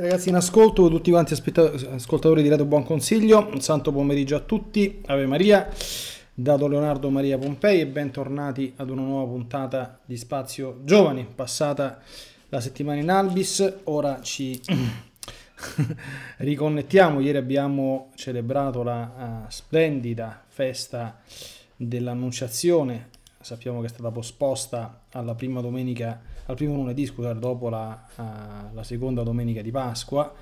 Ragazzi in ascolto, tutti quanti ascoltatori di Radio Buon Consiglio, un santo pomeriggio a tutti, Ave Maria, dato Leonardo Maria Pompei e bentornati ad una nuova puntata di Spazio Giovani, passata la settimana in Albis, ora ci riconnettiamo, ieri abbiamo celebrato la uh, splendida festa dell'Annunciazione, sappiamo che è stata posposta alla prima domenica al primo lunedì, scusate, dopo la, uh, la seconda domenica di Pasqua,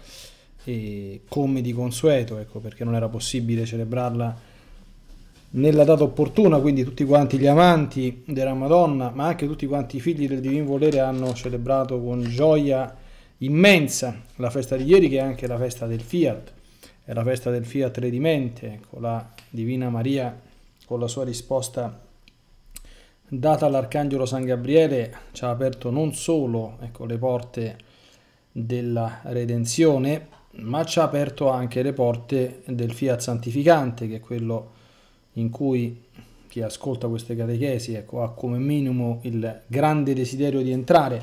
come di consueto, ecco, perché non era possibile celebrarla nella data opportuna, quindi tutti quanti gli amanti della Madonna, ma anche tutti quanti i figli del Divin Volere hanno celebrato con gioia immensa la festa di ieri che è anche la festa del Fiat, è la festa del Fiat redimente, ecco, la Divina Maria con la sua risposta data all'Arcangelo San Gabriele ci ha aperto non solo ecco, le porte della redenzione, ma ci ha aperto anche le porte del fiat santificante, che è quello in cui chi ascolta queste catechesi ecco, ha come minimo il grande desiderio di entrare,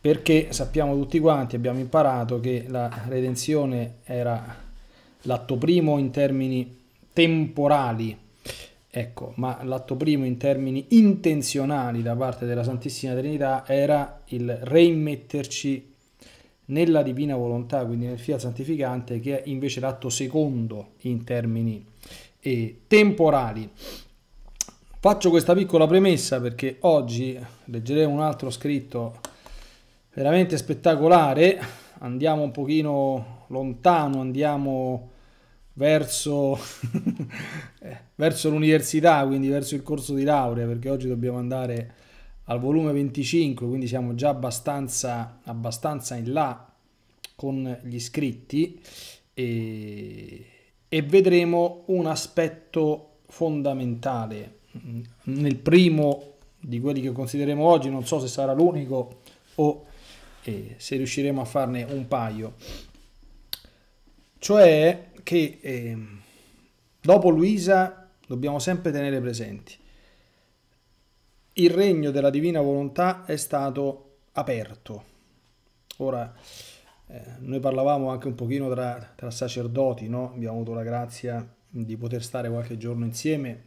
perché sappiamo tutti quanti, abbiamo imparato che la redenzione era l'atto primo in termini temporali, Ecco, ma l'atto primo in termini intenzionali da parte della Santissima Trinità era il reimmetterci nella divina volontà, quindi nel fiat santificante, che è invece l'atto secondo in termini eh, temporali. Faccio questa piccola premessa perché oggi leggeremo un altro scritto veramente spettacolare, andiamo un pochino lontano, andiamo verso, eh, verso l'università, quindi verso il corso di laurea, perché oggi dobbiamo andare al volume 25, quindi siamo già abbastanza, abbastanza in là con gli iscritti e, e vedremo un aspetto fondamentale nel primo di quelli che consideriamo oggi, non so se sarà l'unico o eh, se riusciremo a farne un paio, cioè che eh, dopo Luisa dobbiamo sempre tenere presenti. Il regno della divina volontà è stato aperto. Ora, eh, noi parlavamo anche un pochino tra, tra sacerdoti, no? abbiamo avuto la grazia di poter stare qualche giorno insieme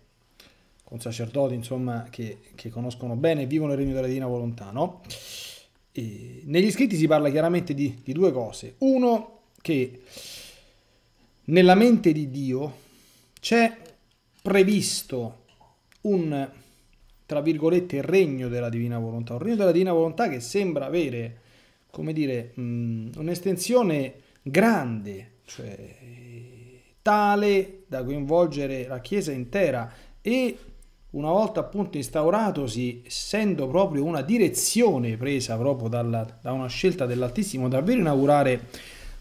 con sacerdoti insomma, che, che, conoscono bene e vivono il regno della divina volontà. No? negli scritti si parla chiaramente di, di due cose. Uno, che nella mente di Dio c'è previsto un, tra virgolette, regno della divina volontà, un regno della divina volontà che sembra avere, come dire, mm, un'estensione grande, cioè tale da coinvolgere la Chiesa intera e una volta appunto instauratosi, essendo proprio una direzione presa proprio dalla, da una scelta dell'Altissimo, davvero inaugurare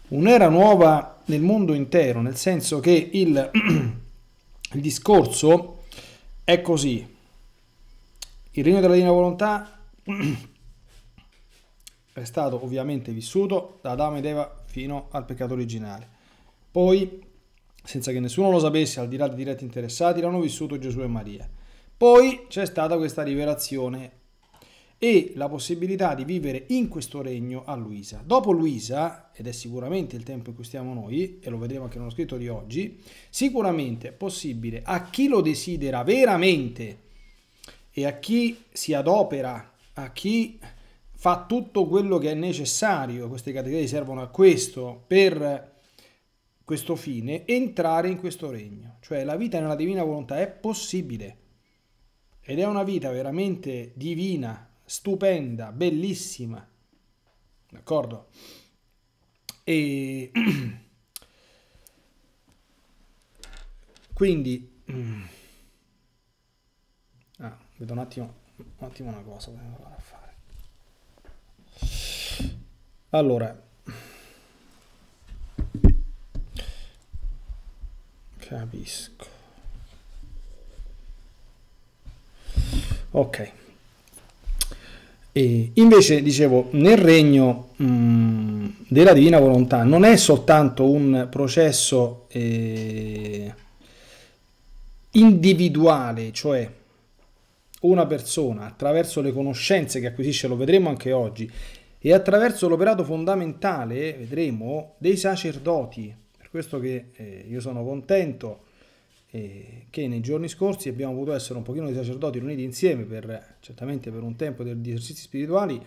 un'era nuova nel mondo intero, nel senso che il, il discorso è così. Il regno della divina volontà è stato ovviamente vissuto da Adamo ed Eva fino al peccato originale. Poi, senza che nessuno lo sapesse, al di là dei diretti interessati, l'hanno vissuto Gesù e Maria. Poi c'è stata questa rivelazione e la possibilità di vivere in questo regno a Luisa. Dopo Luisa, ed è sicuramente il tempo in cui stiamo noi, e lo vedremo anche nello scritto di oggi, sicuramente è possibile a chi lo desidera veramente e a chi si adopera, a chi fa tutto quello che è necessario, queste categorie servono a questo, per questo fine, entrare in questo regno. Cioè la vita nella divina volontà è possibile ed è una vita veramente divina, stupenda, bellissima, d'accordo? E quindi... Mm. Ah, vedo un attimo, un attimo una cosa che devo a fare. Allora, capisco. Ok. E invece, dicevo, nel regno mh, della divina volontà non è soltanto un processo eh, individuale, cioè una persona attraverso le conoscenze che acquisisce, lo vedremo anche oggi, e attraverso l'operato fondamentale, vedremo, dei sacerdoti. Per questo che eh, io sono contento eh, che nei giorni scorsi abbiamo potuto essere un pochino di sacerdoti riuniti insieme per, certamente per un tempo di esercizi spirituali,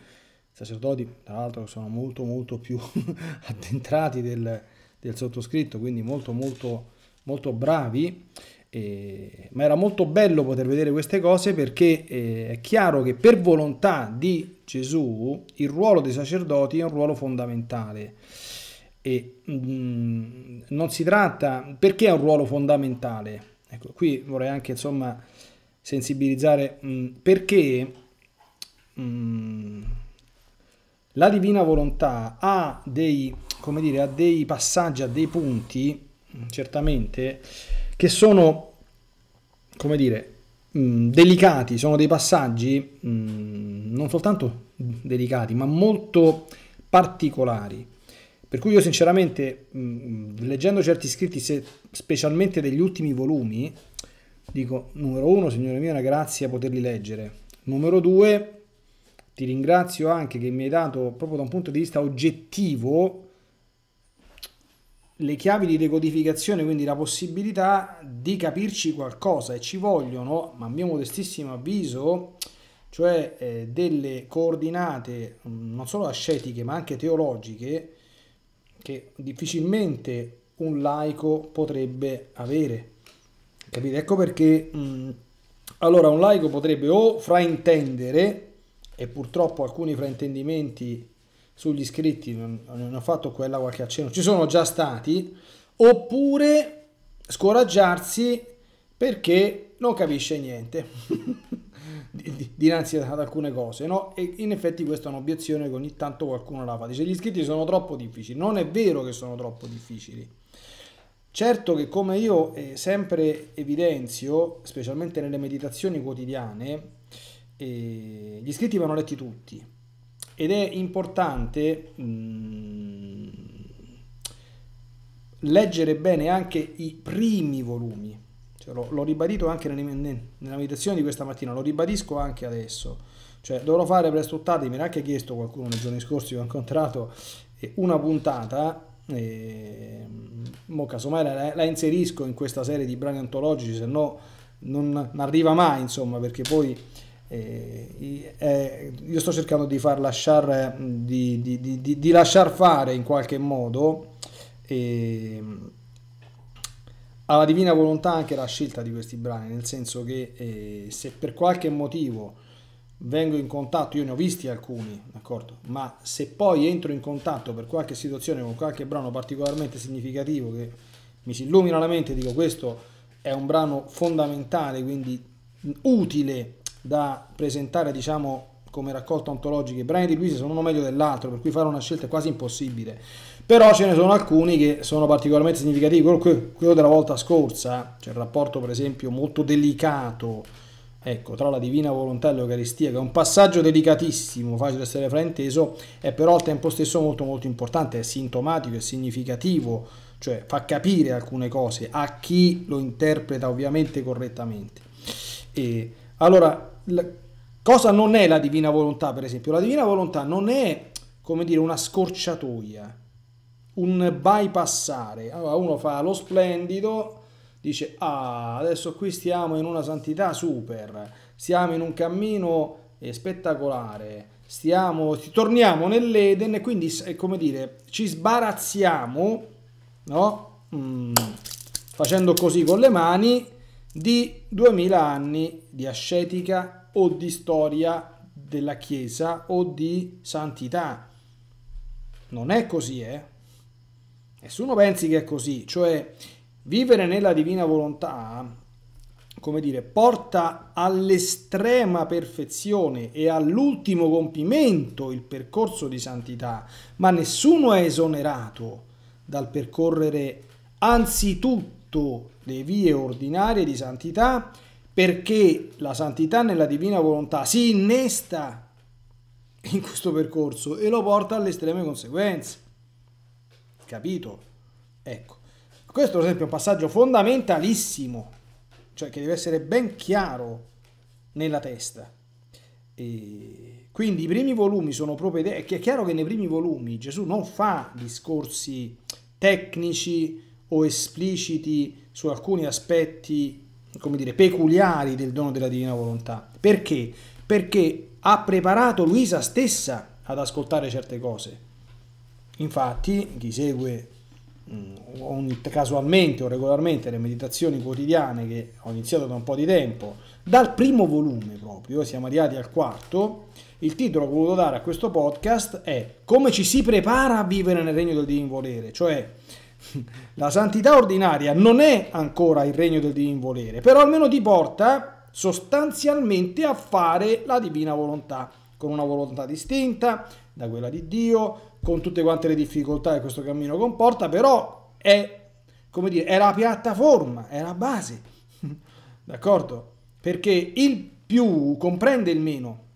sacerdoti tra l'altro sono molto molto più addentrati del, del, sottoscritto, quindi molto molto, molto bravi, eh, ma era molto bello poter vedere queste cose perché eh, è chiaro che per volontà di Gesù il ruolo dei sacerdoti è un ruolo fondamentale e, mh, mm, non si tratta perché ha un ruolo fondamentale. Ecco, qui vorrei anche insomma sensibilizzare mh, mm, perché mh, mm, la divina volontà ha dei, come dire, ha dei passaggi, ha dei punti, certamente, che sono, come dire, delicati, sono dei passaggi non soltanto delicati, ma molto particolari per cui io sinceramente, mh, mm, mm, leggendo certi scritti, se, specialmente degli ultimi volumi, dico, numero uno, signore mio, è una grazia poterli leggere. Numero due, ti ringrazio anche che mi hai dato, proprio da un punto di vista oggettivo, le chiavi di decodificazione, quindi la possibilità di capirci qualcosa e ci vogliono, ma a mio modestissimo avviso, cioè eh, delle coordinate mm, non solo ascetiche ma anche teologiche, che difficilmente un laico potrebbe avere. Capite? Ecco perché mh, mm, allora un laico potrebbe o fraintendere, e purtroppo alcuni fraintendimenti sugli iscritti, non, non ho fatto quella qualche accenno, ci sono già stati, oppure scoraggiarsi perché non capisce niente. dinanzi ad alcune cose, no? E in effetti questa è un'obiezione che ogni tanto qualcuno la fa. Dice gli iscritti sono troppo difficili. Non è vero che sono troppo difficili. Certo che come io eh, sempre evidenzio, specialmente nelle meditazioni quotidiane, eh, gli iscritti vanno letti tutti. Ed è importante... Mh, mm, leggere bene anche i primi volumi L'ho, l'ho ribadito anche nelle, nella meditazione di questa mattina, lo ribadisco anche adesso. Cioè, dovrò fare presto o tardi, mi era anche chiesto qualcuno nei giorni scorsi che ho incontrato una puntata e mm, mo casomai la, la, inserisco in questa serie di brani antologici se no non arriva mai insomma perché poi eh, eh, io sto cercando di far lasciare mm, di, di, di, di lasciar fare in qualche modo eh, alla divina volontà anche la scelta di questi brani, nel senso che eh, se per qualche motivo vengo in contatto, io ne ho visti alcuni, d'accordo? ma se poi entro in contatto per qualche situazione con qualche brano particolarmente significativo che mi si illumina la mente, dico questo è un brano fondamentale, quindi utile da presentare diciamo come raccolta ontologica, i brani di Luisa sono uno meglio dell'altro, per cui fare una scelta è quasi impossibile però ce ne sono alcuni che sono particolarmente significativi, quello, quello della volta scorsa, cioè il rapporto per esempio molto delicato ecco, tra la divina volontà e l'Eucaristia, che è un passaggio delicatissimo, facile essere frainteso, è però al tempo stesso molto molto importante, è sintomatico, è significativo, cioè fa capire alcune cose a chi lo interpreta ovviamente correttamente. E, allora, cosa non è la divina volontà per esempio? La divina volontà non è, come dire, una scorciatoia, un bypassare. Allora uno fa lo splendido, dice ah, adesso qui stiamo in una santità super, stiamo in un cammino spettacolare, stiamo, torniamo nell'Eden e quindi è come dire, ci sbarazziamo, no? Mm, facendo così con le mani, di 2000 anni di ascetica o di storia della Chiesa o di santità. Non è così, eh? Nessuno pensi che è così, cioè vivere nella divina volontà, come dire, porta all'estrema perfezione e all'ultimo compimento il percorso di santità, ma nessuno è esonerato dal percorrere anzitutto le vie ordinarie di santità perché la santità nella divina volontà si innesta in questo percorso e lo porta alle estreme conseguenze. Capito? Ecco. Questo, per esempio, è un passaggio fondamentalissimo, cioè che deve essere ben chiaro nella testa. E quindi i primi volumi sono proprio idee. È chiaro che nei primi volumi Gesù non fa discorsi tecnici o espliciti su alcuni aspetti, come dire, peculiari del dono della divina volontà. Perché? Perché ha preparato Luisa stessa ad ascoltare certe cose Infatti, chi segue mh, mm, casualmente o regolarmente le meditazioni quotidiane che ho iniziato da un po' di tempo, dal primo volume proprio, siamo arrivati al quarto, il titolo che ho voluto dare a questo podcast è Come ci si prepara a vivere nel regno del divin volere, cioè la santità ordinaria non è ancora il regno del divin volere, però almeno ti porta sostanzialmente a fare la divina volontà, con una volontà distinta da quella di Dio, con tutte quante le difficoltà che questo cammino comporta, però è, come dire, è la piattaforma, è la base, d'accordo? Perché il più comprende il meno.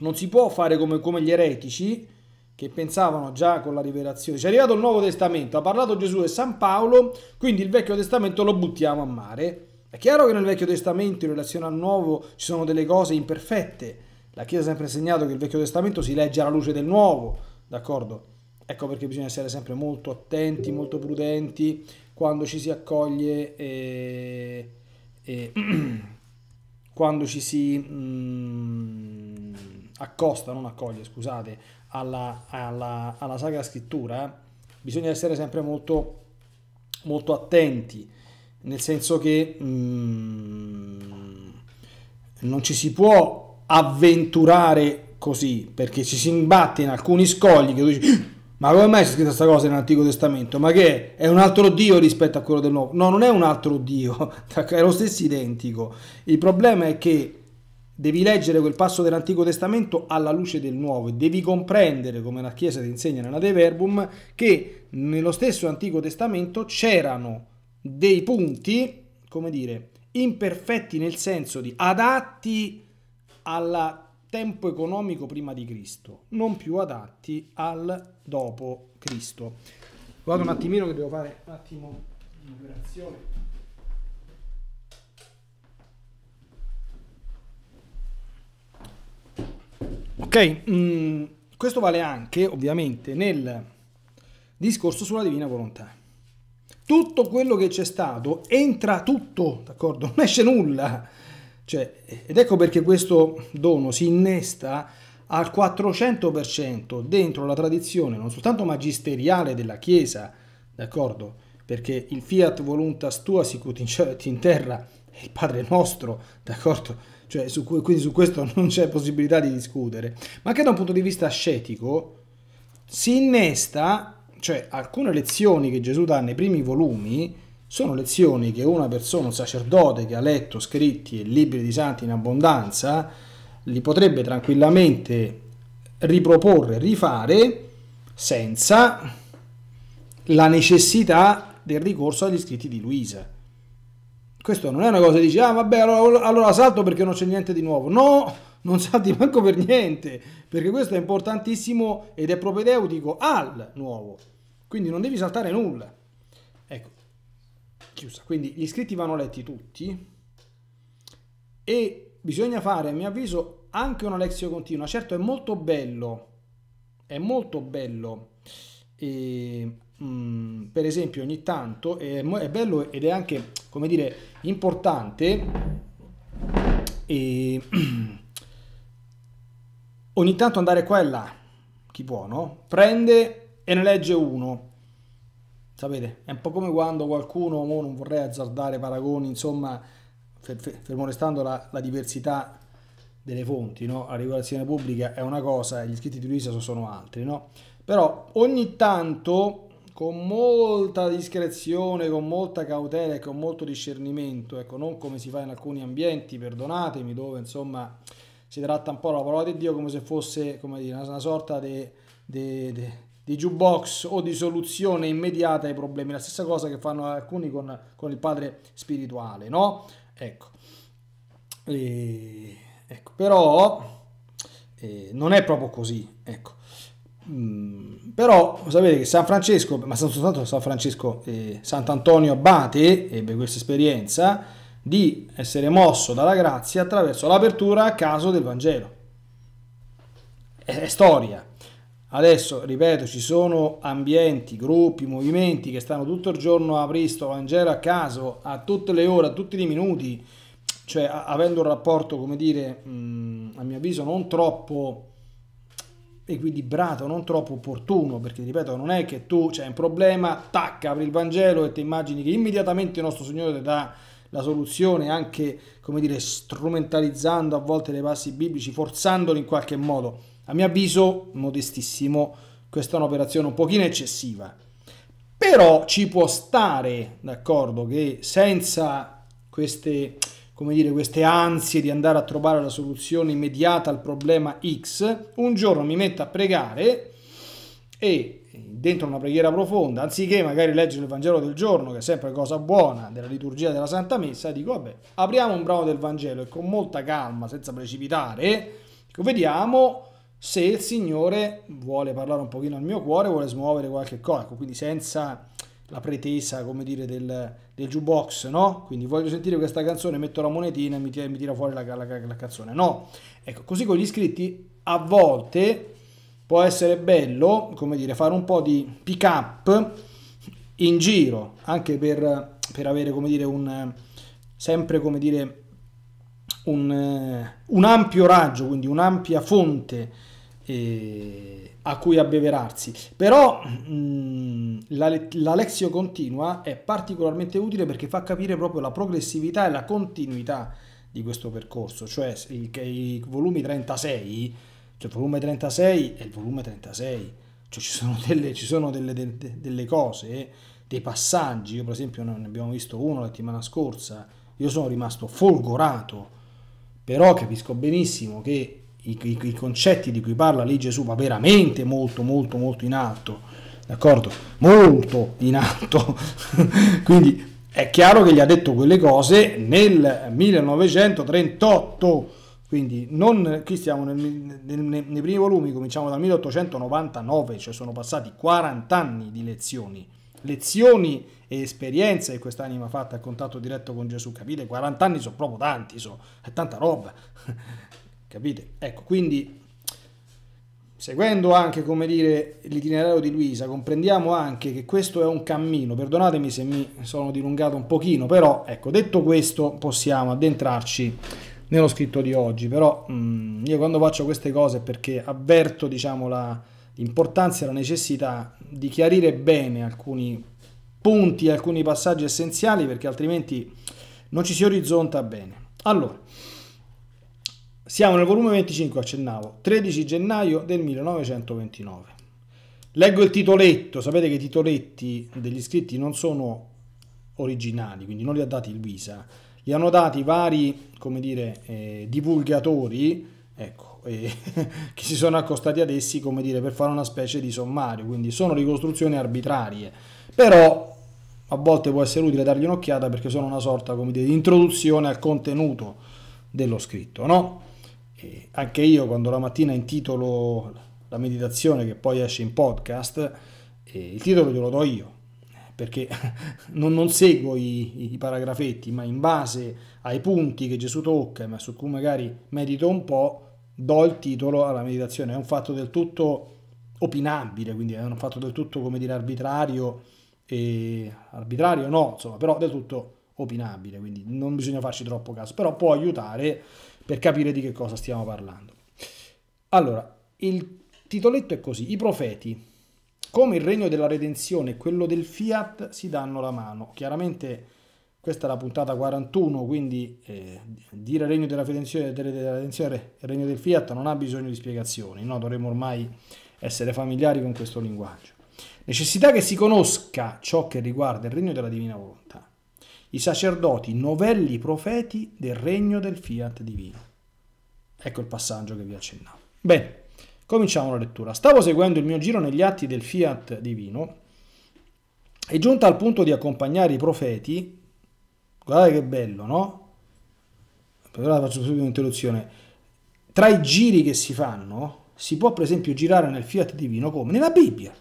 Non si può fare come, come gli eretici che pensavano già con la rivelazione. c'è arrivato il Nuovo Testamento, ha parlato Gesù e San Paolo, quindi il Vecchio Testamento lo buttiamo a mare. È chiaro che nel Vecchio Testamento in relazione al Nuovo ci sono delle cose imperfette. La Chiesa ha sempre insegnato che il Vecchio Testamento si legge alla luce del Nuovo, d'accordo? Ecco perché bisogna essere sempre molto attenti, molto prudenti quando ci si accoglie e, e quando ci si mh, mm, accosta, non accoglie, scusate, alla, alla, alla Sacra Scrittura, eh, bisogna essere sempre molto, molto attenti, nel senso che mh, mm, non ci si può avventurare così, perché ci si imbatte in alcuni scogli che tu dici ma come mai c'è scritta questa cosa nell'Antico Testamento? Ma che è? è un altro Dio rispetto a quello del Nuovo? No, non è un altro Dio, è lo stesso identico. Il problema è che devi leggere quel passo dell'Antico Testamento alla luce del Nuovo e devi comprendere, come la Chiesa ti insegna nella De Verbum, che nello stesso Antico Testamento c'erano dei punti, come dire, imperfetti nel senso di adatti alla tempo economico prima di Cristo, non più adatti al dopo Cristo. Guarda un attimino che devo fare un attimo di operazione. Ok, mm, questo vale anche ovviamente nel discorso sulla divina volontà. Tutto quello che c'è stato entra tutto, d'accordo? Non esce nulla cioè, ed ecco perché questo dono si innesta al 400% dentro la tradizione non soltanto magisteriale della Chiesa, d'accordo? Perché il fiat voluntas tua sicut in terra è il Padre nostro, d'accordo? Cioè, su, quindi su questo non c'è possibilità di discutere. Ma anche da un punto di vista ascetico si innesta, cioè alcune lezioni che Gesù dà nei primi volumi, sono lezioni che una persona, un sacerdote che ha letto scritti e libri di santi in abbondanza, li potrebbe tranquillamente riproporre, rifare, senza la necessità del ricorso agli scritti di Luisa. Questo non è una cosa di dice, ah vabbè, allora, allora salto perché non c'è niente di nuovo. No, non salti manco per niente, perché questo è importantissimo ed è propedeutico al nuovo. Quindi non devi saltare nulla chiusa. Quindi gli iscritti vanno letti tutti e bisogna fare, a mio avviso, anche una lezione continua. Certo è molto bello, è molto bello, e, mh, mm, per esempio ogni tanto, è, è, bello ed è anche, come dire, importante e, ogni tanto andare qua e là, chi può, no? Prende e ne legge uno Sapete, è un po' come quando qualcuno, mo non vorrei azzardare paragoni, insomma, fermo restando la, la diversità delle fonti, no? la regolazione pubblica è una cosa, gli scritti di Luisa sono altri, no? però ogni tanto con molta discrezione, con molta cautela e con molto discernimento, ecco, non come si fa in alcuni ambienti, perdonatemi, dove insomma si tratta un po' la parola di Dio come se fosse come dire, una, sorta di di jukebox o di soluzione immediata ai problemi, la stessa cosa che fanno alcuni con, con il padre spirituale, no? Ecco, e, ecco. però eh, non è proprio così, ecco. Mm, però sapete che San Francesco, ma sono soltanto San Francesco, eh, Sant'Antonio Abate ebbe questa esperienza di essere mosso dalla grazia attraverso l'apertura a caso del Vangelo. È, è storia. Adesso, ripeto, ci sono ambienti, gruppi, movimenti che stanno tutto il giorno a Bristol, Angelo a caso, a tutte le ore, a tutti i minuti, cioè a, avendo un rapporto, come dire, mh, mm, a mio avviso non troppo equilibrato, non troppo opportuno, perché ripeto, non è che tu c'è un problema, tacca, apri il Vangelo e ti immagini che immediatamente il nostro Signore ti dà la soluzione, anche, come dire, strumentalizzando a volte dei passi biblici, forzandoli in qualche modo a mio avviso, modestissimo, questa è un'operazione un pochino eccessiva. Però ci può stare, d'accordo, che senza queste, come dire, queste ansie di andare a trovare la soluzione immediata al problema X, un giorno mi metto a pregare e dentro una preghiera profonda, anziché magari leggere il Vangelo del giorno, che è sempre cosa buona della liturgia della Santa Messa, dico vabbè, apriamo un brano del Vangelo e con molta calma, senza precipitare, vediamo se il Signore vuole parlare un pochino al mio cuore, vuole smuovere qualche cosa, ecco, quindi senza la pretesa, come dire, del, del jukebox, no? Quindi voglio sentire questa canzone, metto la monetina e mi tira, mi tira fuori la, la, la, canzone. No, ecco, così con gli iscritti a volte può essere bello, come dire, fare un po' di pick up in giro, anche per, per avere, come dire, un sempre, come dire, un, un ampio raggio, quindi un'ampia fonte eh, a cui abbeverarsi. Però mh, mm, la, la lexio continua è particolarmente utile perché fa capire proprio la progressività e la continuità di questo percorso, cioè i, i volumi 36, cioè il volume 36 è il volume 36, cioè ci sono delle, ci sono delle, delle, delle cose, dei passaggi, io per esempio ne abbiamo visto uno la settimana scorsa, io sono rimasto folgorato, però capisco benissimo che i, i, i concetti di cui parla lì Gesù va veramente molto molto molto in alto, d'accordo? Molto in alto, quindi è chiaro che gli ha detto quelle cose nel 1938, quindi non, qui stiamo nel, nel, nei, nei primi volumi, cominciamo dal 1899, cioè sono passati 40 anni di lezioni, lezioni e esperienze che quest'anima ha fatto a contatto diretto con Gesù, capite? 40 anni sono proprio tanti, sono, è tanta roba. Capite? Ecco, quindi seguendo anche, come dire, l'itinerario di Luisa, comprendiamo anche che questo è un cammino. Perdonatemi se mi sono dilungato un pochino, però ecco, detto questo possiamo addentrarci nello scritto di oggi, però mh, mm, io quando faccio queste cose è perché avverto, diciamo, importanza e la necessità di chiarire bene alcuni punti, alcuni passaggi essenziali perché altrimenti non ci si orizzonta bene. Allora, siamo nel volume 25, accennavo, 13 gennaio del 1929. Leggo il titoletto, sapete che i titoletti degli scritti non sono originali, quindi non li ha dati il Visa, li hanno dati vari, come dire, eh, divulgatori, ecco, eh, che si sono accostati ad essi, come dire, per fare una specie di sommario, quindi sono ricostruzioni arbitrarie, però a volte può essere utile dargli un'occhiata perché sono una sorta, come dire, di introduzione al contenuto dello scritto, no? E anche io quando la mattina intitolo la meditazione che poi esce in podcast, eh, il titolo glielo do io, perché non, non seguo i, i, paragrafetti, ma in base ai punti che Gesù tocca, ma su cui magari medito un po', do il titolo alla meditazione. È un fatto del tutto opinabile, quindi è un fatto del tutto, come dire, arbitrario, e... arbitrario no, insomma, però del tutto opinabile, quindi non bisogna farci troppo caso, però può aiutare per capire di che cosa stiamo parlando. Allora, il titoletto è così, i profeti, come il regno della redenzione e quello del fiat si danno la mano. Chiaramente questa è la puntata 41, quindi eh, dire regno della redenzione, della redenzione e regno del fiat non ha bisogno di spiegazioni, no? dovremmo ormai essere familiari con questo linguaggio. Necessità che si conosca ciò che riguarda il regno della divina volontà i sacerdoti novelli profeti del regno del fiat divino. Ecco il passaggio che vi accennavo. Bene, cominciamo la lettura. Stavo seguendo il mio giro negli atti del fiat divino e giunta al punto di accompagnare i profeti, guardate che bello, no? Per ora faccio subito un'interruzione. Tra i giri che si fanno, si può per esempio girare nel fiat divino come? Nella Bibbia.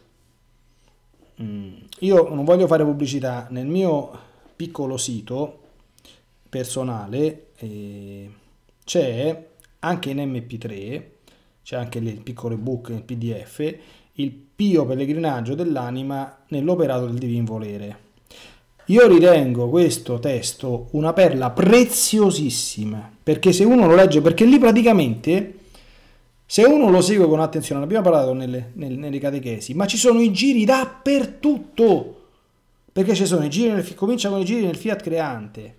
Mm. Io non voglio fare pubblicità, nel mio piccolo sito personale eh, c'è anche in MP3, c'è anche il piccolo ebook nel PDF, il pio pellegrinaggio dell'anima nell'operato del divin volere. Io ritengo questo testo una perla preziosissima, perché se uno lo legge, perché lì praticamente, se uno lo segue con attenzione, l'abbiamo parlato nelle, nelle, nelle catechesi, ma ci sono i giri dappertutto, perché ci sono i giri nel, comincia con i giri nel fiat creante,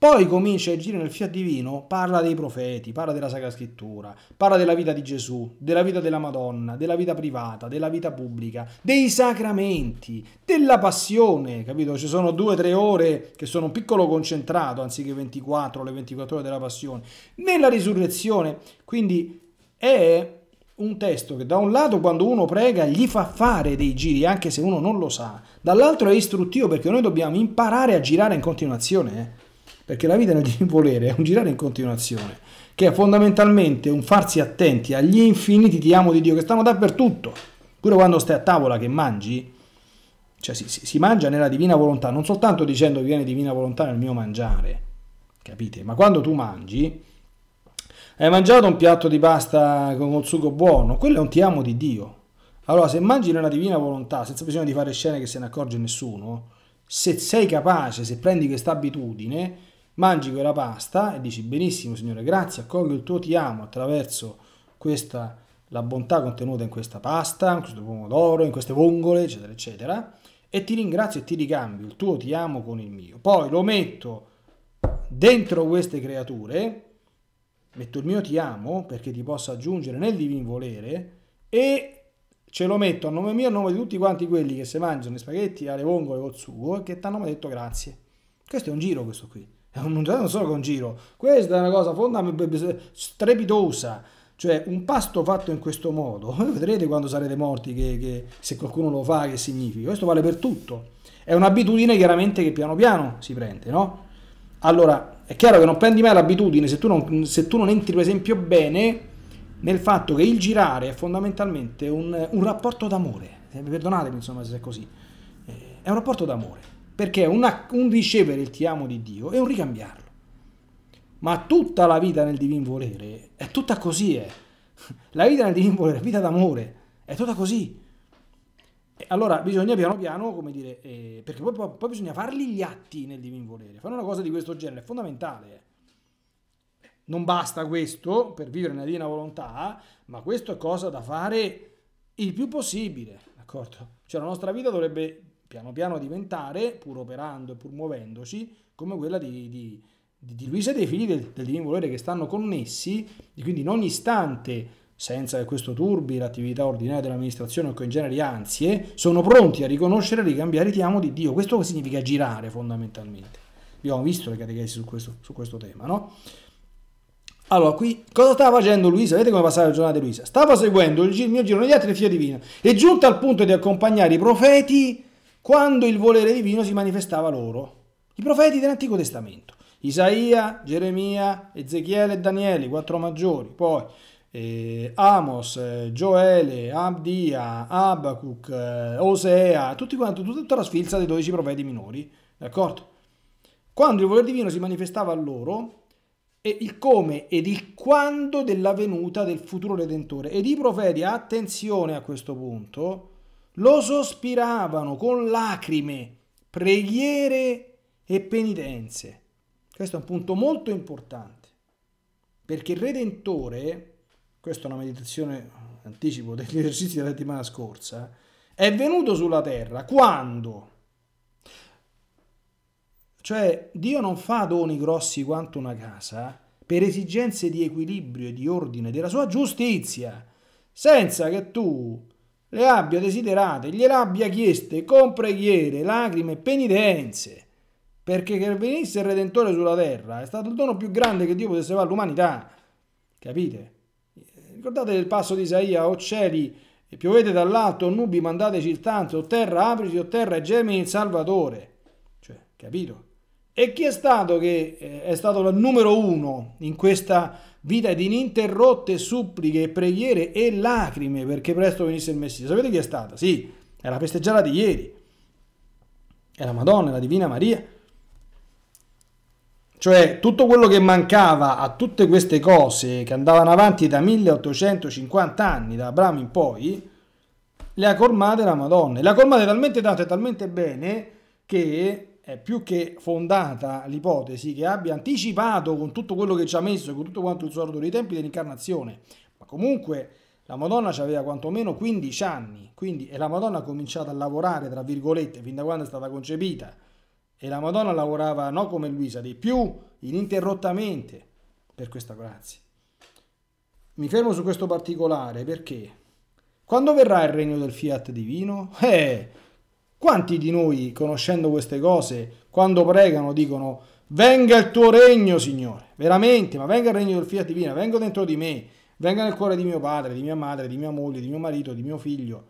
poi comincia il giro nel fiat divino, parla dei profeti, parla della Sacra Scrittura, parla della vita di Gesù, della vita della Madonna, della vita privata, della vita pubblica, dei sacramenti, della passione, capito? Ci sono due o tre ore che sono un piccolo concentrato, anziché 24, le 24 ore della passione, nella risurrezione. Quindi è un testo che da un lato quando uno prega gli fa fare dei giri anche se uno non lo sa, dall'altro è istruttivo perché noi dobbiamo imparare a girare in continuazione, eh? perché la vita nel volere è un girare in continuazione, che è fondamentalmente un farsi attenti agli infiniti ti amo di Dio che stanno dappertutto, pure quando stai a tavola che mangi, cioè si, si, si mangia nella divina volontà, non soltanto dicendo che viene divina volontà nel mio mangiare, capite? Ma quando tu mangi hai mangiato un piatto di pasta con un sugo buono? Quello è un ti amo di Dio. Allora, se mangi nella divina volontà, senza bisogno di fare scene che se ne accorge nessuno, se sei capace, se prendi questa abitudine, mangi quella pasta e dici benissimo Signore, grazie, accolgo il tuo ti amo attraverso questa, la bontà contenuta in questa pasta, in questo pomodoro, in queste vongole, eccetera, eccetera, e ti ringrazio e ti ricambio il tuo ti amo con il mio. Poi lo metto dentro queste creature metto il mio ti amo perché ti posso aggiungere nel divin volere e ce lo metto a nome mio a nome di tutti quanti quelli che se mangiano i spaghetti alle vongole col sugo e che ti hanno detto grazie. Questo è un giro questo qui. È un, non solo che un giro, questa è una cosa fondamentale, strepitosa. Cioè un pasto fatto in questo modo, vedrete quando sarete morti che, che, se qualcuno lo fa che significa. Questo vale per tutto. È un'abitudine chiaramente che piano piano si prende, no? Allora, è chiaro che non prendi mai l'abitudine, se tu non, se tu non entri per esempio bene nel fatto che il girare è fondamentalmente un, un rapporto d'amore. Perdonatemi insomma se è così. Eh, è un rapporto d'amore, perché è una, un ricevere il ti amo di Dio e un ricambiarlo. Ma tutta la vita nel divin volere è tutta così, eh. La vita nel divin volere è vita d'amore, è tutta così. Allora bisogna piano piano, come dire, eh, perché poi, poi, bisogna farli gli atti nel divin volere. Fare una cosa di questo genere è fondamentale. Eh. Non basta questo per vivere nella divina volontà, ma questo è cosa da fare il più possibile, d'accordo? Cioè la nostra vita dovrebbe piano piano diventare, pur operando e pur muovendoci, come quella di, di, di Luisa e dei figli del, del divin volere che stanno connessi, e quindi in ogni istante senza che questo turbi l'attività ordinaria dell'amministrazione o che in congeneri ansie, sono pronti a riconoscere e ricambiare i tiamo di Dio. Questo significa girare fondamentalmente. Abbiamo visto le catechesi su questo, su questo tema, no? Allora, qui cosa stava facendo Luisa? Vedete come passava la giornata di Luisa? Stava seguendo il mio giro negli altri e Fiat divino e giunta al punto di accompagnare i profeti quando il volere divino si manifestava loro. I profeti dell'Antico Testamento, Isaia, Geremia, Ezechiele e Daniele, i quattro maggiori, poi eh, Amos, eh, Joele, Abdia, Abacuc, eh, Osea, tutti quanti, tutta la sfilza dei dodici profeti minori, d'accordo? Quando il volere divino si manifestava a loro, e il come ed il quando della venuta del futuro Redentore. Ed i profeti, attenzione a questo punto, lo sospiravano con lacrime, preghiere e penitenze. Questo è un punto molto importante, perché il Redentore questa è una meditazione anticipo degli esercizi della settimana scorsa, eh, è venuto sulla terra quando? Cioè Dio non fa doni grossi quanto una casa per esigenze di equilibrio e di ordine della sua giustizia, senza che tu le abbia desiderate, gliele abbia chieste con preghiere, lacrime e penitenze, perché che venisse il Redentore sulla terra è stato il dono più grande che Dio potesse fare all'umanità, capite? Ricordate il passo di Isaia, o cieli, e piovete dall'alto, o nubi, mandateci il tanto, o terra, apriti, o terra, e gemi il Salvatore. Cioè, capito? E chi è stato che eh, è stato il numero uno in questa vita di ininterrotte suppliche, preghiere e lacrime perché presto venisse il Messia? Sapete chi è stata? Sì, è la festeggiata di ieri. È la Madonna, la Divina Maria cioè tutto quello che mancava a tutte queste cose che andavano avanti da 1850 anni, da Abramo in poi, le ha colmate la Madonna. Le ha colmate talmente tanto e talmente bene che è più che fondata l'ipotesi che abbia anticipato con tutto quello che ci ha messo, con tutto quanto il suo ordine dei tempi dell'incarnazione. Ma comunque la Madonna ci aveva quantomeno 15 anni, quindi e la Madonna ha cominciato a lavorare, tra virgolette, fin da quando è stata concepita e la Madonna lavorava no come Luisa, di più, ininterrottamente, per questa grazia. Mi fermo su questo particolare perché quando verrà il regno del fiat divino? Eh, quanti di noi, conoscendo queste cose, quando pregano dicono venga il tuo regno, Signore, veramente, ma venga il regno del fiat divino, venga dentro di me, venga nel cuore di mio padre, di mia madre, di mia moglie, di mio marito, di mio figlio,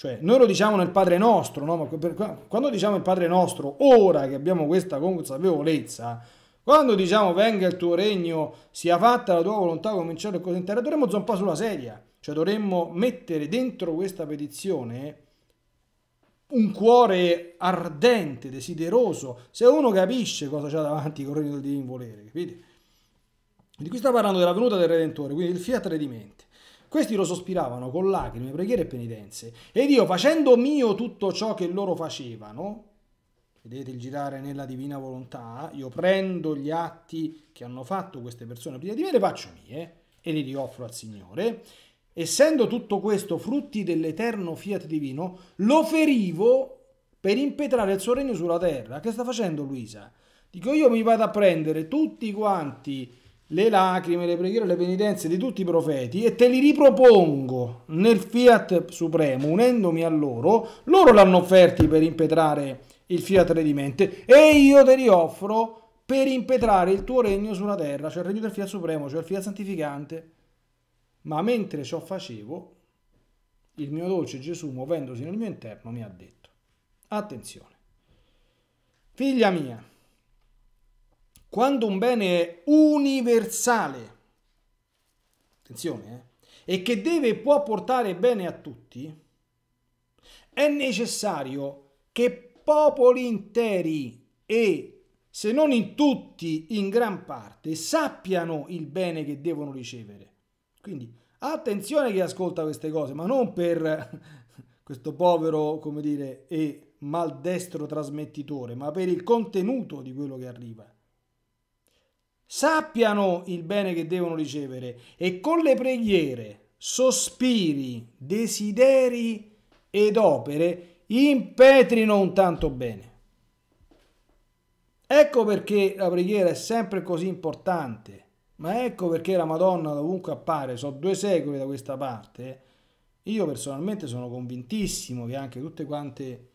cioè, noi lo diciamo nel Padre nostro, no? per, quando diciamo il Padre nostro, ora che abbiamo questa consapevolezza, quando diciamo venga il tuo regno, sia fatta la tua volontà come in cielo e così in terra, dovremmo zompare sulla sedia, cioè dovremmo mettere dentro questa petizione un cuore ardente, desideroso, se uno capisce cosa c'è davanti con il regno del divino volere, capite? Di qui sta parlando della venuta del Redentore, quindi il fiat redimente. Questi lo sospiravano con lacrime, preghiere e penitenze. Ed io, facendo mio tutto ciò che loro facevano, vedete il girare nella divina volontà, io prendo gli atti che hanno fatto queste persone prima di me, le faccio mie e li rioffro al Signore. Essendo tutto questo frutti dell'eterno fiat divino, lo ferivo per impetrare il suo regno sulla terra. Che sta facendo Luisa? Dico io mi vado a prendere tutti quanti le lacrime, le preghiere, le penitenze di tutti i profeti e te li ripropongo nel fiat supremo, unendomi a loro, loro l'hanno offerti per impetrare il fiat redimente e io te li offro per impetrare il tuo regno sulla terra, cioè il regno del fiat supremo, cioè il fiat santificante. Ma mentre ciò facevo, il mio dolce Gesù, muovendosi nel mio interno, mi ha detto, attenzione, figlia mia, quando un bene è universale, attenzione, eh, e che deve e può portare bene a tutti, è necessario che popoli interi e, se non in tutti, in gran parte, sappiano il bene che devono ricevere. Quindi attenzione chi ascolta queste cose, ma non per questo povero, come dire, e maldestro trasmettitore, ma per il contenuto di quello che arriva sappiano il bene che devono ricevere e con le preghiere, sospiri, desideri ed opere impetrino un tanto bene. Ecco perché la preghiera è sempre così importante, ma ecco perché la Madonna dovunque appare, so due secoli da questa parte, io personalmente sono convintissimo che anche tutte quante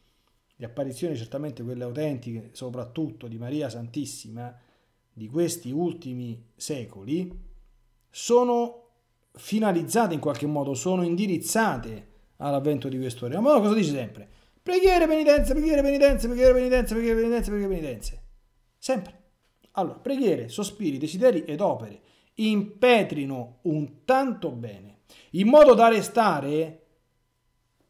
le apparizioni, certamente quelle autentiche, soprattutto di Maria Santissima, di questi ultimi secoli sono finalizzate in qualche modo, sono indirizzate all'avvento di questo quest'ora. Ma cosa dice sempre? Preghiere, penitenze, preghiere, penitenze, preghiere, penitenze, preghiere, penitenze, preghiere, penitenze. Sempre. Allora, preghiere, sospiri, desideri ed opere impetrino un tanto bene, in modo da restare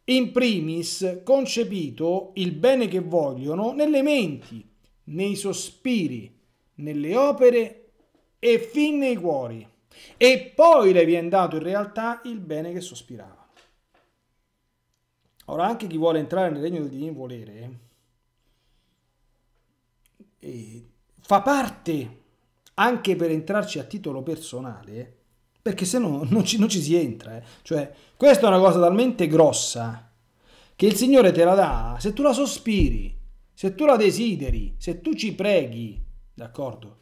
in primis concepito il bene che vogliono nelle menti, nei sospiri, nelle opere e fin nei cuori. E poi le viene dato in realtà il bene che sospirava. Ora, anche chi vuole entrare nel regno del divino volere eh, fa parte, anche per entrarci a titolo personale, perché se no non ci, non ci si entra. Eh. Cioè, questa è una cosa talmente grossa che il Signore te la dà se tu la sospiri, se tu la desideri, se tu ci preghi, D'accordo?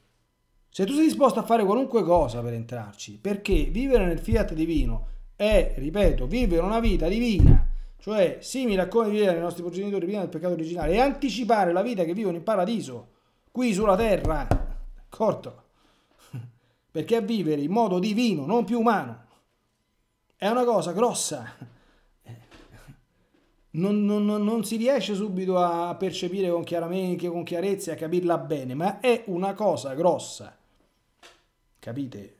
Se tu sei disposto a fare qualunque cosa per entrarci, perché vivere nel fiat divino è, ripeto, vivere una vita divina, cioè simile a come vivere i nostri progenitori prima del peccato originale, e anticipare la vita che vivono in paradiso, qui sulla terra, d'accordo? Perché è vivere in modo divino, non più umano. È una cosa grossa non, non, non, si riesce subito a percepire con, con chiarezza, a capirla bene, ma è una cosa grossa. Capite?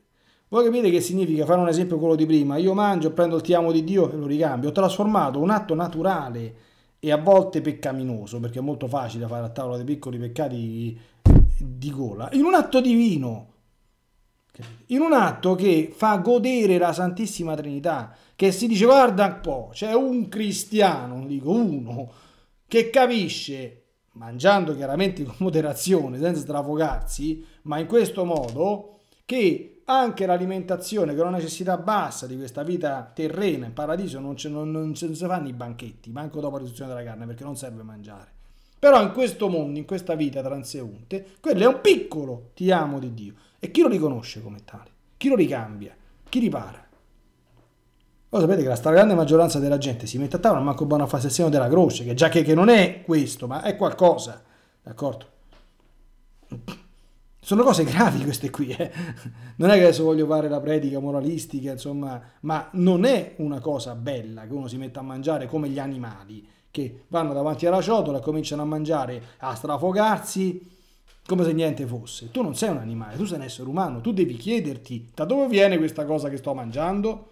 Voi capite che significa fare un esempio quello di prima? Io mangio, prendo il ti amo di Dio e lo ricambio. Ho trasformato un atto naturale e a volte peccaminoso, perché è molto facile fare a tavola dei piccoli peccati di gola, in un atto divino in un atto che fa godere la Santissima Trinità, che si dice guarda un po', c'è un cristiano, dico uno, che capisce, mangiando chiaramente con moderazione, senza strafogarsi, ma in questo modo, che anche l'alimentazione, che è una necessità bassa di questa vita terrena, in paradiso non, non, non si fanno i banchetti, manco dopo la riduzione della carne, perché non serve mangiare. Però in questo mondo, in questa vita transeunte, quello è un piccolo ti amo di Dio e chi lo riconosce come tale? Chi lo ricambia? Chi ripara? Voi sapete che la stragrande maggioranza della gente si mette a tavola, manco buona fa sessione della croce, che già che, che non è questo, ma è qualcosa, d'accordo? Sono cose gravi queste qui, eh? non è che adesso voglio fare la predica moralistica, insomma, ma non è una cosa bella che uno si metta a mangiare come gli animali, che vanno davanti alla ciotola, e cominciano a mangiare, a strafogarsi, come se niente fosse. Tu non sei un animale, tu sei un essere umano, tu devi chiederti da dove viene questa cosa che sto mangiando?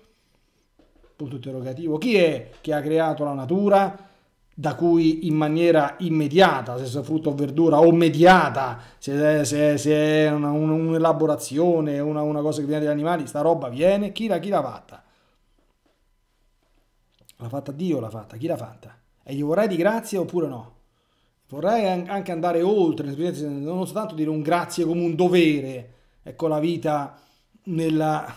Punto interrogativo. Chi è che ha creato la natura? da cui in maniera immediata, se è frutta o verdura, o mediata, se, se, se è una, un, un'elaborazione, una, una, cosa che viene dagli animali, sta roba viene, chi l'ha, chi l'ha fatta? L'ha fatta Dio, l'ha fatta, chi l'ha fatta? E gli vorrei di grazia oppure no? vorrei anche andare oltre, non soltanto dire un grazie come un dovere, ecco la vita nella...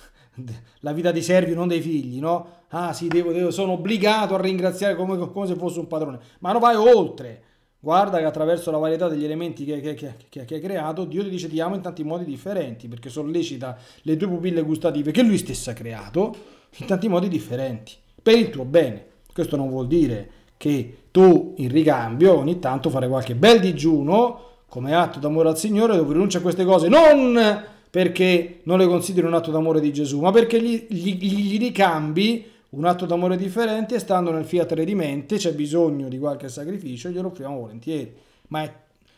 la vita dei servi non dei figli, no? Ah sì, devo, devo, sono obbligato a ringraziare come, come, se fosse un padrone, ma non vai oltre. Guarda che attraverso la varietà degli elementi che, che, che, che hai creato, Dio ti dice ti amo in tanti modi differenti, perché sollecita le tue pupille gustative che lui stesso ha creato in tanti modi differenti, per il tuo bene. Questo non vuol dire che tu in ricambio ogni tanto fare qualche bel digiuno come atto d'amore al Signore dove rinuncia a queste cose non perché non le consideri un atto d'amore di Gesù ma perché gli, gli, gli ricambi un atto d'amore differente e stando nel fiat redimente c'è bisogno di qualche sacrificio glielo offriamo volentieri ma è,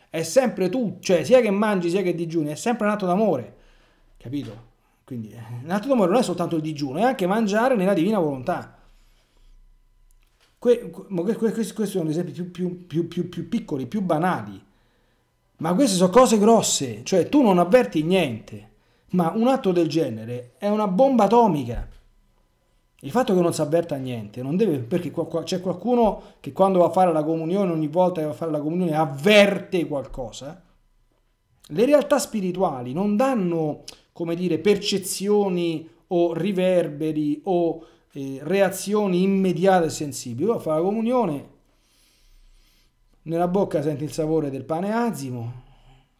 è sempre tu cioè sia che mangi sia che digiuni è sempre un atto d'amore capito? quindi eh, un atto d'amore non è soltanto il digiuno è anche mangiare nella divina volontà Que, que, que, questi sono esempi più, più, più, più, più piccoli, più banali, ma queste sono cose grosse, cioè tu non avverti niente, ma un atto del genere è una bomba atomica. Il fatto che non si avverta niente, non deve, perché c'è qualcuno che quando va a fare la comunione, ogni volta che va a fare la comunione, avverte qualcosa. Le realtà spirituali non danno, come dire, percezioni o riverberi o eh, reazioni immediate e sensibili. Uno fa la comunione, nella bocca senti il sapore del pane azimo.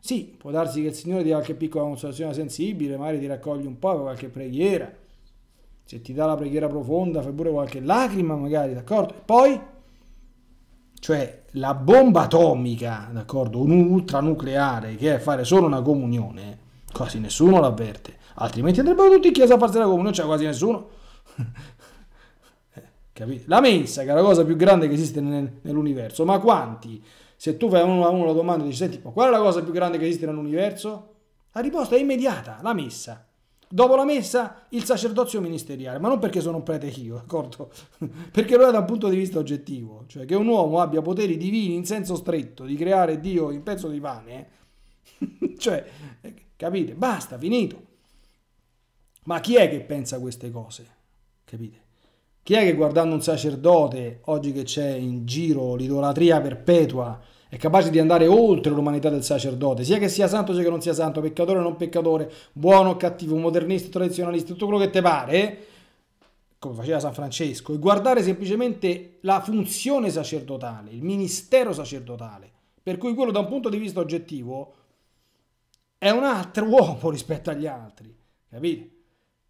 Sì, può darsi che il Signore dia qualche piccola consolazione sensibile, magari ti raccogli un po' qualche preghiera. Se ti dà la preghiera profonda, fai pure qualche lacrima, magari, d'accordo? E poi, cioè, la bomba atomica, d'accordo? Un ultranucleare che è fare solo una comunione, quasi nessuno l'avverte. Altrimenti andrebbero tutti in chiesa a farsi la comunione, c'è cioè quasi nessuno. Capito? La mensa, che è la cosa più grande che esiste nel, nell'universo, ma quanti? Se tu fai uno a uno la domanda e dici, senti, ma qual è la cosa più grande che esiste nell'universo? La risposta è immediata, la messa. Dopo la messa, il sacerdozio ministeriale, ma non perché sono un prete io, d'accordo? perché lo è da un punto di vista oggettivo, cioè che un uomo abbia poteri divini in senso stretto, di creare Dio in pezzo di pane, eh? cioè, eh, capite? Basta, finito. Ma chi è che pensa queste cose? Capite? Chi è che guardando un sacerdote, oggi che c'è in giro l'idolatria perpetua, è capace di andare oltre l'umanità del sacerdote, sia che sia santo sia che non sia santo, peccatore o non peccatore, buono o cattivo, modernista, tradizionalista, tutto quello che ti pare, come faceva San Francesco, e guardare semplicemente la funzione sacerdotale, il ministero sacerdotale, per cui quello da un punto di vista oggettivo è un altro uomo rispetto agli altri, capite?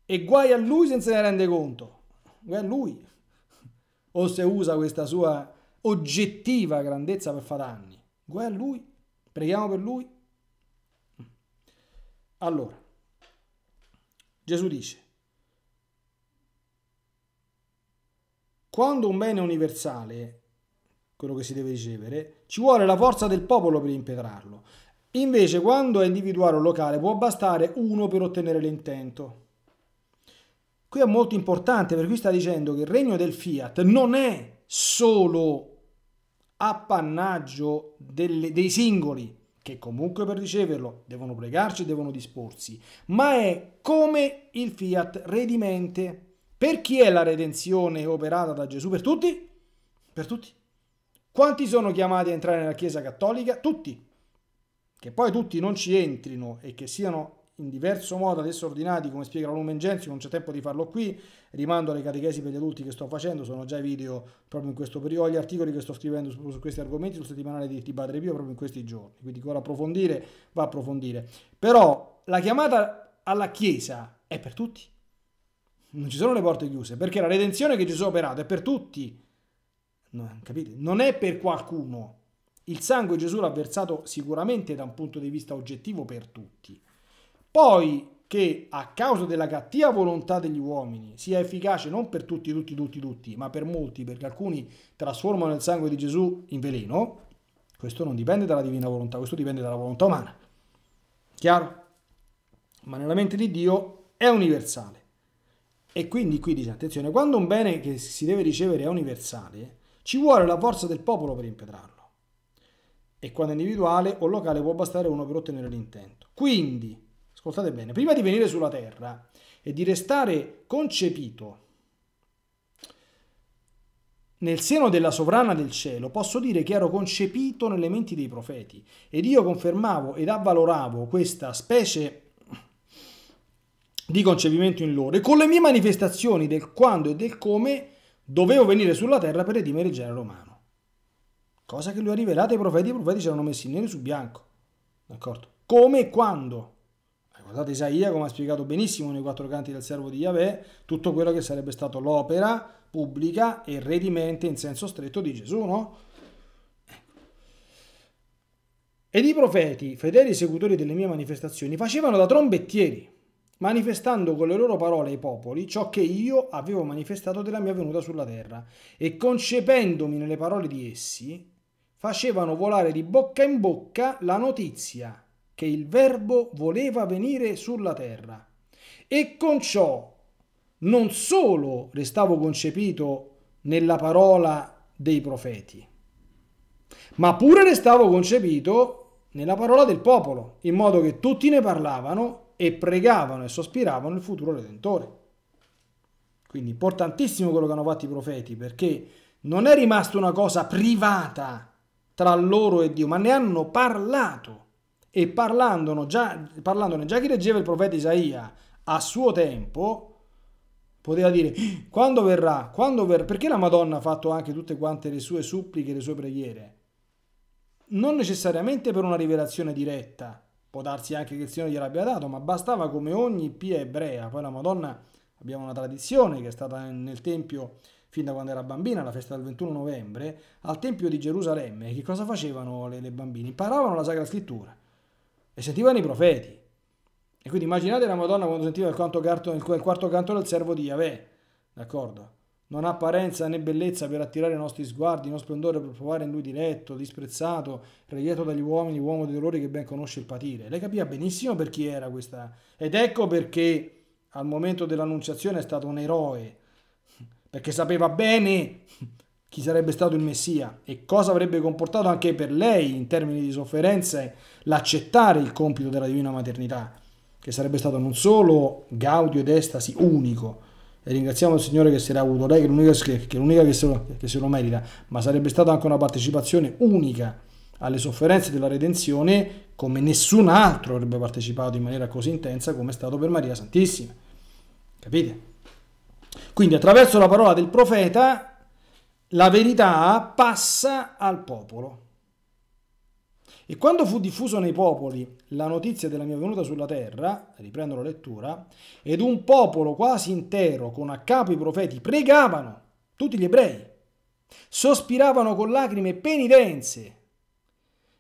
E guai a lui se ne rende conto guai lui. O se usa questa sua oggettiva grandezza per fare danni, guai a lui. Preghiamo per lui. Allora, Gesù dice, quando un bene universale, quello che si deve ricevere, ci vuole la forza del popolo per impedrarlo. Invece, quando è individuale o locale, può bastare uno per ottenere l'intento. Qui è molto importante perché qui sta dicendo che il regno del fiat non è solo appannaggio delle, dei singoli, che comunque per riceverlo devono pregarci, devono disporsi, ma è come il fiat redimente. Per chi è la redenzione operata da Gesù? Per tutti? Per tutti. Quanti sono chiamati a entrare nella Chiesa Cattolica? Tutti. Che poi tutti non ci entrino e che siano in diverso modo adesso ordinati, come spiega la Lumen Gentium, non c'è tempo di farlo qui, rimando alle catechesi per gli adulti che sto facendo, sono già i video proprio in questo periodo, gli articoli che sto scrivendo su, su questi argomenti sul settimanale di, di Pio proprio in questi giorni, quindi ancora approfondire va a approfondire. Però la chiamata alla Chiesa è per tutti, non ci sono le porte chiuse, perché la redenzione che Gesù ha operato è per tutti, non, capite? Non è per qualcuno. Il sangue Gesù l'ha versato sicuramente da un punto di vista oggettivo per tutti poi che a causa della cattiva volontà degli uomini sia efficace non per tutti, tutti, tutti, tutti, ma per molti, perché alcuni trasformano il sangue di Gesù in veleno, questo non dipende dalla divina volontà, questo dipende dalla volontà umana. Chiaro? Ma nella mente di Dio è universale. E quindi qui dice, attenzione, quando un bene che si deve ricevere è universale, ci vuole la forza del popolo per impedrarlo. E quando è individuale o locale può bastare uno per ottenere l'intento. Quindi, ascoltate bene, prima di venire sulla terra e di restare concepito nel seno della sovrana del cielo, posso dire che ero concepito nelle menti dei profeti ed io confermavo ed avvaloravo questa specie di concepimento in loro e con le mie manifestazioni del quando e del come dovevo venire sulla terra per redimere il genere umano. Cosa che lui ha rivelato ai profeti, i profeti si erano messi nero su bianco. D'accordo? Come e quando? Guardate Isaia come ha spiegato benissimo nei quattro canti del servo di Yahweh tutto quello che sarebbe stato l'opera pubblica e redimente in senso stretto di Gesù, no? Ecco. Ed i profeti, fedeli esecutori delle mie manifestazioni, facevano da trombettieri, manifestando con le loro parole ai popoli ciò che io avevo manifestato della mia venuta sulla terra, e concependomi nelle parole di essi, facevano volare di bocca in bocca la notizia che il Verbo voleva venire sulla terra. E con ciò non solo restavo concepito nella parola dei profeti, ma pure restavo concepito nella parola del popolo, in modo che tutti ne parlavano e pregavano e sospiravano il futuro Redentore. Quindi importantissimo quello che hanno fatto i profeti, perché non è rimasta una cosa privata tra loro e Dio, ma ne hanno parlato e parlandone già, parlandone già chi leggeva il profeta Isaia a suo tempo, poteva dire ah, quando verrà, quando verrà, perché la Madonna ha fatto anche tutte quante le sue suppliche, le sue preghiere? Non necessariamente per una rivelazione diretta, può darsi anche che il Signore gliel'abbia dato, ma bastava come ogni pia ebrea, poi la Madonna abbiamo una tradizione che è stata nel Tempio fin da quando era bambina, la festa del 21 novembre, al Tempio di Gerusalemme, che cosa facevano le, le bambine? Imparavano la Sacra Scrittura e sentivano i profeti. E quindi immaginate la Madonna quando sentiva il, canto, il quarto canto del servo di Yahweh, d'accordo? Non ha apparenza né bellezza per attirare i nostri sguardi, non splendore per provare in lui diretto, disprezzato, reieto dagli uomini, uomo di dolori che ben conosce il patire. Lei capiva benissimo per chi era questa. Ed ecco perché al momento dell'annunciazione è stato un eroe, perché sapeva bene chi sarebbe stato il Messia e cosa avrebbe comportato anche per lei in termini di sofferenze l'accettare il compito della Divina Maternità, che sarebbe stato non solo gaudio ed estasi unico, e ringraziamo il Signore che si era avuto lei, che è l'unica che, che, l'unica che, se, lo, che se lo merita, ma sarebbe stata anche una partecipazione unica alle sofferenze della redenzione come nessun altro avrebbe partecipato in maniera così intensa come è stato per Maria Santissima. Capite? Quindi attraverso la parola del profeta la verità passa al popolo. E quando fu diffuso nei popoli la notizia della mia venuta sulla terra, riprendo la lettura, ed un popolo quasi intero con a capo i profeti pregavano, tutti gli ebrei, sospiravano con lacrime penitenze,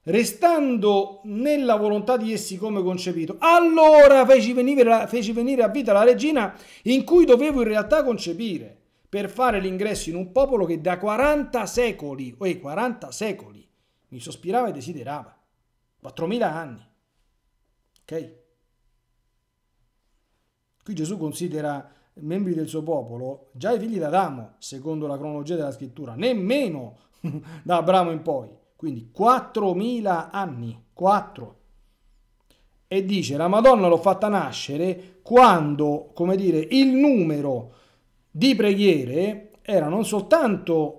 restando nella volontà di essi come concepito. Allora feci venire, feci venire a vita la regina in cui dovevo in realtà concepire per fare l'ingresso in un popolo che da 40 secoli, o 40 secoli, mi sospirava e desiderava. 4.000 anni. Ok? Qui Gesù considera membri del suo popolo già i figli d'Adamo, secondo la cronologia della scrittura, nemmeno da Abramo in poi. Quindi 4.000 anni. 4. E dice, la Madonna l'ho fatta nascere quando, come dire, il numero di preghiere era non soltanto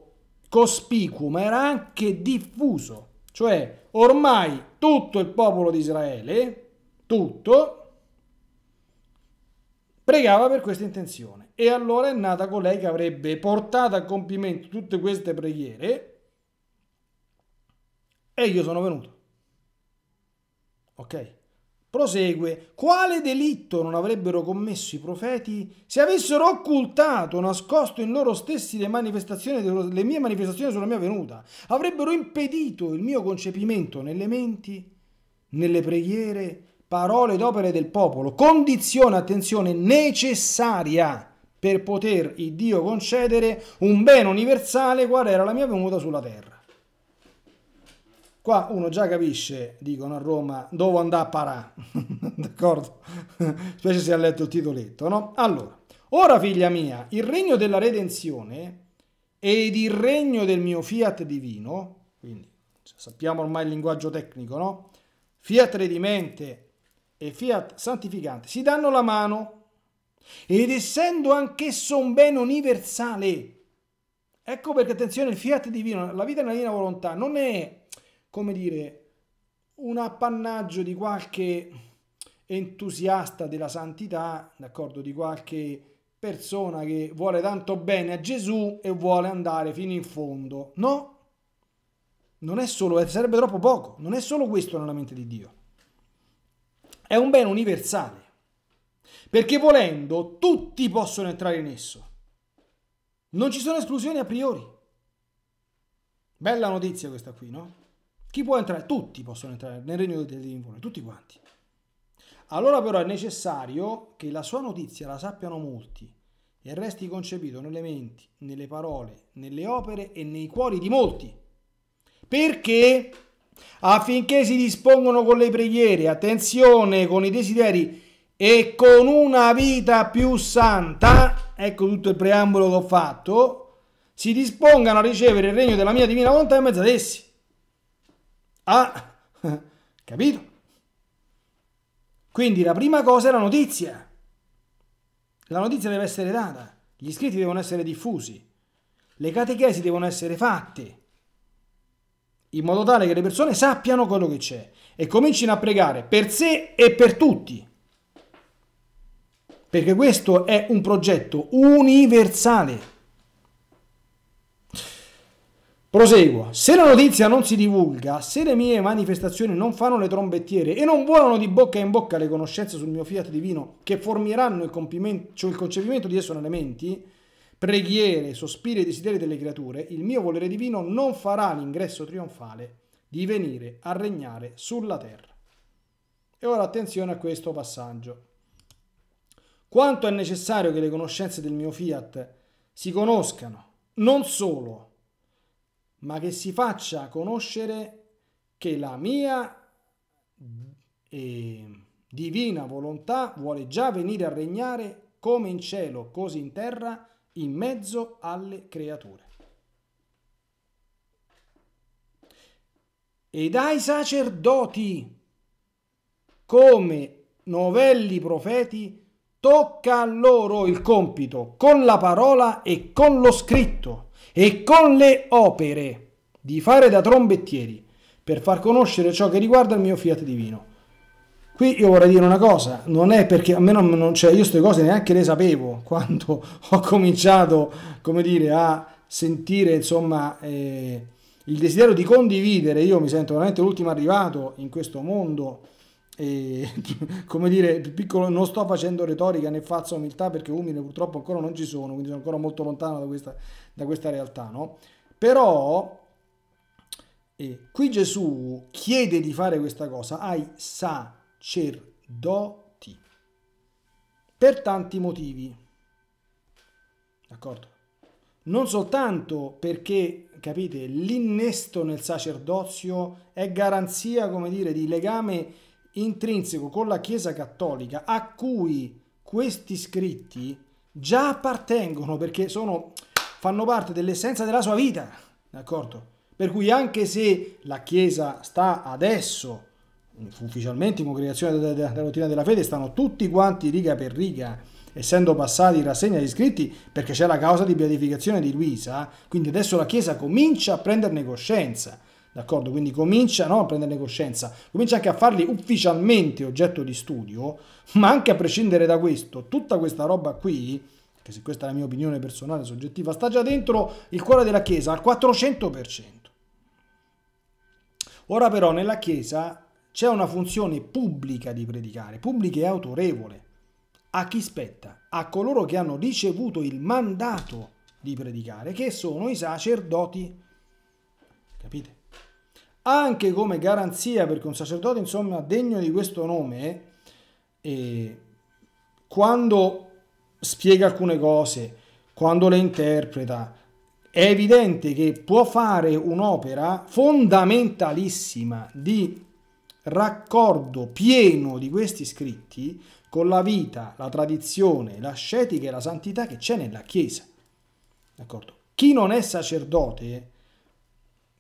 cospicuo, ma era anche diffuso. Cioè, ormai tutto il popolo di Israele, tutto, pregava per questa intenzione. E allora è nata colei che avrebbe portato a compimento tutte queste preghiere e io sono venuto. Ok? Prosegue, quale delitto non avrebbero commesso i profeti se avessero occultato, nascosto in loro stessi le, manifestazioni, le mie manifestazioni sulla mia venuta? Avrebbero impedito il mio concepimento nelle menti, nelle preghiere, parole ed opere del popolo, condizione, attenzione, necessaria per poter Dio concedere un bene universale qual era la mia venuta sulla terra. Qua uno già capisce, dicono a Roma, dove andare a parà, d'accordo? Specie se ha letto il titoletto, no? Allora, ora figlia mia, il regno della redenzione ed il regno del mio fiat divino, quindi cioè, sappiamo ormai il linguaggio tecnico, no? Fiat redimente e fiat santificante si danno la mano ed essendo anch'esso un bene universale, ecco perché attenzione, il fiat divino, la vita nella divina volontà non è come dire, un appannaggio di qualche entusiasta della santità, d'accordo, di qualche persona che vuole tanto bene a Gesù e vuole andare fino in fondo. No, non è solo, eh, sarebbe troppo poco, non è solo questo nella mente di Dio. È un bene universale, perché volendo tutti possono entrare in esso. Non ci sono esclusioni a priori. Bella notizia questa qui, no? Chi può entrare? Tutti possono entrare nel regno del dell'invone, tutti quanti. Allora però è necessario che la sua notizia la sappiano molti e resti concepito nelle menti, nelle parole, nelle opere e nei cuori di molti. Perché? Affinché si dispongono con le preghiere, attenzione, con i desideri e con una vita più santa, ecco tutto il preambolo che ho fatto, si dispongano a ricevere il regno della mia divina volontà in mezzo ad essi. Ah, capito? Quindi la prima cosa è la notizia. La notizia deve essere data, gli iscritti devono essere diffusi, le catechesi devono essere fatte, in modo tale che le persone sappiano quello che c'è e comincino a pregare per sé e per tutti. Perché questo è un progetto universale. Proseguo. Se la notizia non si divulga, se le mie manifestazioni non fanno le trombettiere e non volano di bocca in bocca le conoscenze sul mio fiat divino che formiranno il, cioè il concepimento di esso in elementi, preghiere, sospiri e desideri delle creature, il mio volere divino non farà l'ingresso trionfale di venire a regnare sulla terra. E ora attenzione a questo passaggio. Quanto è necessario che le conoscenze del mio fiat si conoscano, non solo ma che si faccia conoscere che la mia eh, divina volontà vuole già venire a regnare come in cielo, così in terra, in mezzo alle creature. Ed ai sacerdoti, come novelli profeti, tocca a loro il compito con la parola e con lo scritto e con le opere di fare da trombettieri per far conoscere ciò che riguarda il mio fiat divino. Qui io vorrei dire una cosa, non è perché a me non, non cioè io queste cose neanche le sapevo quando ho cominciato, come dire, a sentire insomma eh, il desiderio di condividere, io mi sento veramente l'ultimo arrivato in questo mondo e, come dire, piccolo, non sto facendo retorica né faccio umiltà perché umile purtroppo ancora non ci sono, quindi sono ancora molto lontano da questa, da questa realtà, no? Però eh, qui Gesù chiede di fare questa cosa ai sacerdoti per tanti motivi, d'accordo? Non soltanto perché capite, l'innesto nel sacerdozio è garanzia, come dire, di legame intrinseco con la Chiesa Cattolica a cui questi scritti già appartengono perché sono, fanno parte dell'essenza della sua vita, d'accordo? Per cui anche se la Chiesa sta adesso ufficialmente in congregazione della, della, della dottrina della fede, stanno tutti quanti riga per riga, essendo passati in rassegna gli iscritti, perché c'è la causa di beatificazione di Luisa, quindi adesso la Chiesa comincia a prenderne coscienza d'accordo? Quindi comincia no, a prenderne coscienza, comincia anche a farli ufficialmente oggetto di studio, ma anche a prescindere da questo, tutta questa roba qui, che se questa è la mia opinione personale soggettiva, sta già dentro il cuore della Chiesa al 400%. Ora però nella Chiesa c'è una funzione pubblica di predicare, pubblica e autorevole. A chi spetta? A coloro che hanno ricevuto il mandato di predicare, che sono i sacerdoti. Capite? anche come garanzia perché un sacerdote insomma degno di questo nome eh, quando spiega alcune cose quando le interpreta è evidente che può fare un'opera fondamentalissima di raccordo pieno di questi scritti con la vita, la tradizione, l'ascetica e la santità che c'è nella Chiesa. D'accordo? Chi non è sacerdote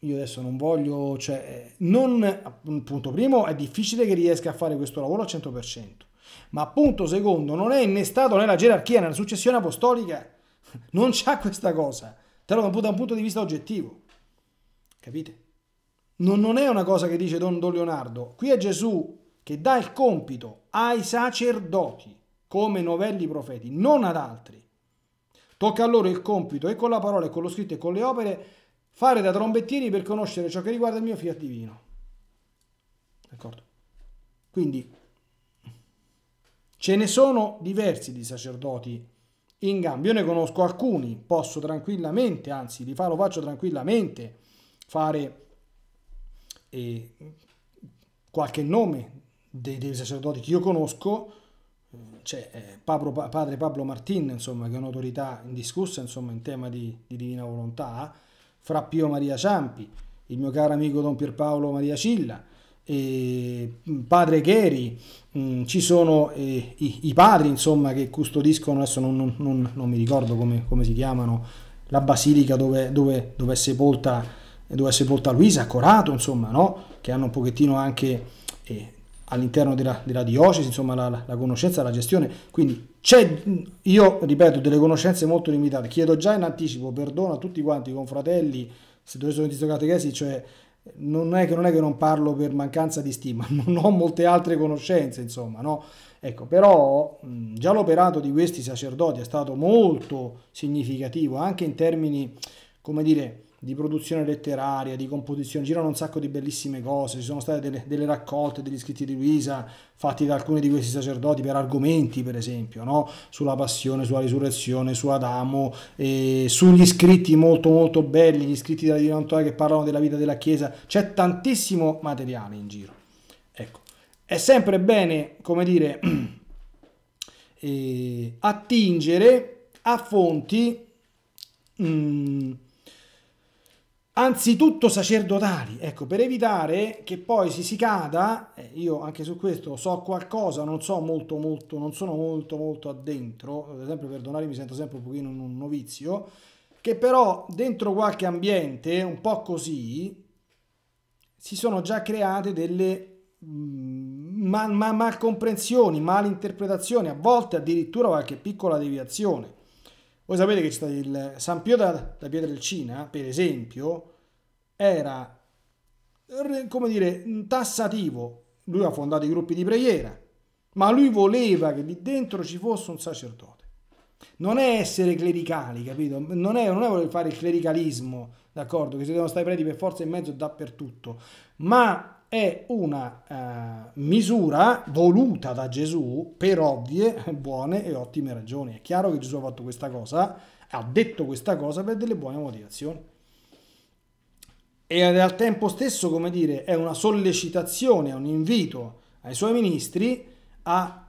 io adesso non voglio, cioè, non, punto primo, è difficile che riesca a fare questo lavoro al 100%, ma punto secondo, non è innestato nella gerarchia, nella successione apostolica, non c'ha questa cosa, te lo da un punto di vista oggettivo, capite? Non, non è una cosa che dice Don, Don Leonardo, qui è Gesù che dà il compito ai sacerdoti come novelli profeti, non ad altri. Tocca a loro il compito e con la parola e con lo scritto e con le opere Fare da trombettieri per conoscere ciò che riguarda il mio fiat divino. D'accordo? Quindi ce ne sono diversi di sacerdoti in gambe. Io ne conosco alcuni, posso tranquillamente, anzi li fa, lo faccio tranquillamente, fare eh, qualche nome dei, dei, sacerdoti che io conosco. Eh, c'è eh, Pablo, padre Pablo Martin, insomma, che è un'autorità indiscussa insomma, in tema di, di divina volontà fra Pio Maria Ciampi, il mio caro amico Don Pierpaolo Maria Cilla, eh, padre Gheri, mm, ci sono eh, i, i, padri insomma che custodiscono, adesso non, non, non, non mi ricordo come, come, si chiamano, la basilica dove, dove, dove, è sepolta, dove, è sepolta, Luisa, Corato, insomma, no? che hanno un pochettino anche eh, all'interno della, della diocesi, insomma, la, la conoscenza, la gestione, quindi c'è, io ripeto, delle conoscenze molto limitate. Chiedo già in anticipo perdono a tutti quanti, confratelli, se dovessero essere catechesi, cioè non è, che, non è che non parlo per mancanza di stima, non ho molte altre conoscenze, insomma, no? Ecco, però già l'operato di questi sacerdoti è stato molto significativo, anche in termini, come dire, di produzione letteraria, di composizione, girano un sacco di bellissime cose, ci sono state delle, delle raccolte degli scritti di Luisa fatti da alcuni di questi sacerdoti per argomenti, per esempio, no? sulla passione, sulla risurrezione, su Adamo, eh, sugli scritti molto molto belli, gli scritti della Divina Antonia che parlano della vita della Chiesa, c'è tantissimo materiale in giro. Ecco, è sempre bene, come dire, eh, attingere a fonti... Mm, anzitutto sacerdotali, ecco, per evitare che poi si si cada, eh, io anche su questo so qualcosa, non so molto molto, non sono molto molto addentro, ad esempio perdonare mi sento sempre un pochino un novizio, che però dentro qualche ambiente un po' così si sono già create delle mm, ma, ma, malcomprensioni, malinterpretazioni, a volte addirittura qualche piccola deviazione. Voi sapete che c'è stato il San Pio da, da Pietrelcina, per esempio, era come dire, tassativo. Lui ha fondato i gruppi di preghiera, ma lui voleva che lì dentro ci fosse un sacerdote. Non è essere clericali, capito? Non è, non è voler fare il clericalismo, d'accordo? Che si devono stare preti per forza in mezzo dappertutto, ma è una uh, misura voluta da Gesù per ovvie, buone e ottime ragioni. È chiaro che Gesù ha fatto questa cosa, ha detto questa cosa per delle buone motivazioni. E al tempo stesso, come dire, è una sollecitazione, un invito ai suoi ministri a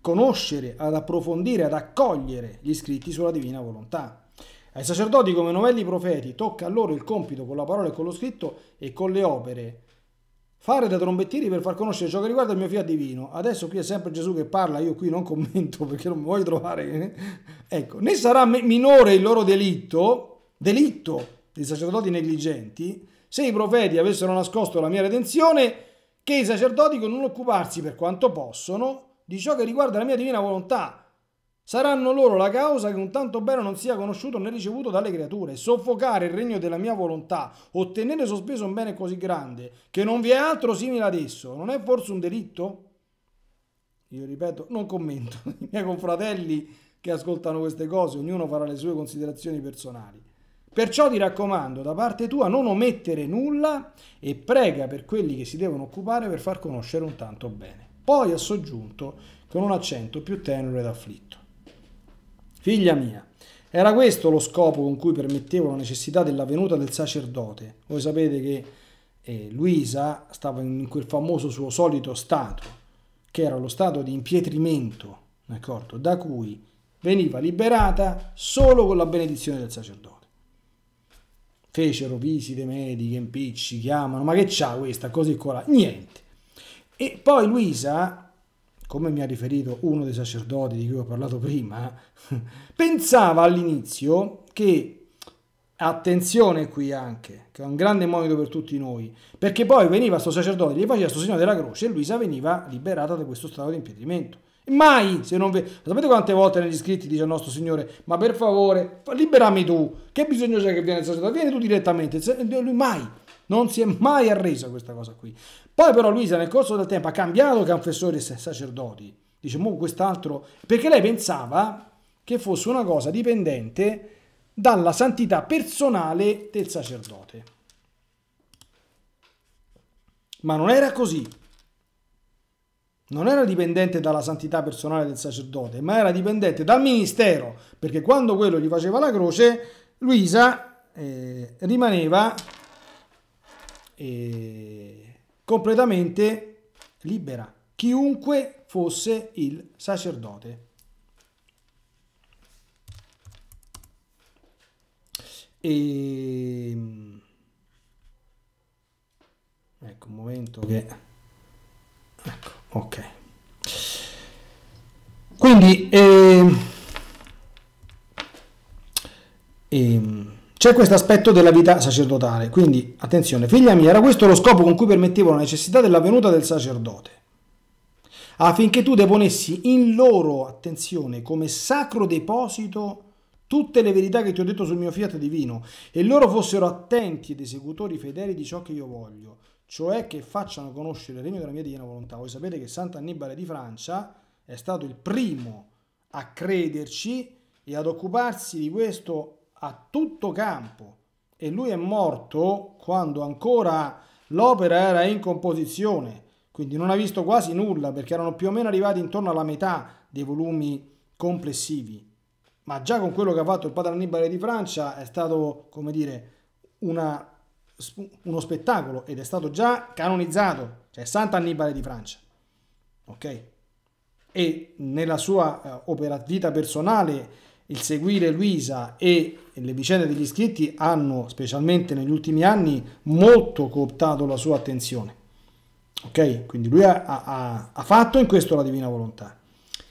conoscere, ad approfondire, ad accogliere gli scritti sulla divina volontà. Ai sacerdoti come novelli profeti tocca a loro il compito con la parola e con lo scritto e con le opere Fare da trombettieri per far conoscere ciò che riguarda il mio fiat divino. Adesso qui è sempre Gesù che parla, io qui non commento perché non voglio trovare... Eh. ecco, né sarà minore il loro delitto, delitto dei sacerdoti negligenti, se i profeti avessero nascosto la mia redenzione, che i sacerdoti con non occuparsi per quanto possono di ciò che riguarda la mia divina volontà, Saranno loro la causa che un tanto bene non sia conosciuto né ricevuto dalle creature. Soffocare il regno della mia volontà, ottenere sospeso un bene così grande, che non vi è altro simile ad esso, non è forse un delitto? Io ripeto, non commento. I miei confratelli che ascoltano queste cose, ognuno farà le sue considerazioni personali. Perciò ti raccomando, da parte tua, non omettere nulla e prega per quelli che si devono occupare per far conoscere un tanto bene. Poi ha soggiunto con un accento più tenero ed afflitto. Figlia mia, era questo lo scopo con cui permettevo la necessità della venuta del sacerdote. Voi sapete che eh, Luisa stava in quel famoso suo solito stato, che era lo stato di impietrimento, d'accordo? da cui veniva liberata solo con la benedizione del sacerdote. Fecero visite mediche, impicci, chiamano, ma che c'ha questa, così qua, niente. E poi Luisa come mi ha riferito uno dei sacerdoti di cui ho parlato prima, pensava all'inizio che, attenzione qui anche, che è un grande monito per tutti noi, perché poi veniva questo sacerdote, gli faceva questo segno della croce e Luisa veniva liberata da questo stato di impedimento. Mai, se non ve... Sapete quante volte negli scritti dice il nostro Signore, ma per favore, liberami tu, che bisogno c'è che viene il sacerdote? Vieni tu direttamente, mai, non si è mai arresa questa cosa qui. Poi però Luisa nel corso del tempo ha cambiato confessori e sacerdoti. Dice, mo quest'altro... Perché lei pensava che fosse una cosa dipendente dalla santità personale del sacerdote. Ma non era così. Non era dipendente dalla santità personale del sacerdote, ma era dipendente dal ministero, perché quando quello gli faceva la croce, Luisa eh, rimaneva... Eh, completamente libera, chiunque fosse il sacerdote. E... Ehm, ecco un momento che... Ecco, ok. Quindi... Eh... Eh... C'è questo aspetto della vita sacerdotale, quindi attenzione, figlia mia, era questo lo scopo con cui permettevo la necessità della venuta del sacerdote, affinché tu deponessi in loro, attenzione, come sacro deposito tutte le verità che ti ho detto sul mio fiat divino e loro fossero attenti ed esecutori fedeli di ciò che io voglio, cioè che facciano conoscere il regno della mia divina volontà. Voi sapete che Sant'Annibale di Francia è stato il primo a crederci e ad occuparsi di questo a tutto campo e lui è morto quando ancora l'opera era in composizione, quindi non ha visto quasi nulla perché erano più o meno arrivati intorno alla metà dei volumi complessivi. Ma già con quello che ha fatto il padre Annibale di Francia è stato, come dire, una, uno spettacolo ed è stato già canonizzato, cioè Sant'Annibale di Francia. Ok? E nella sua eh, opera, vita personale il seguire Luisa e le vicende degli iscritti hanno, specialmente negli ultimi anni, molto cooptato la sua attenzione. Ok? Quindi lui ha, ha, ha fatto in questo la divina volontà.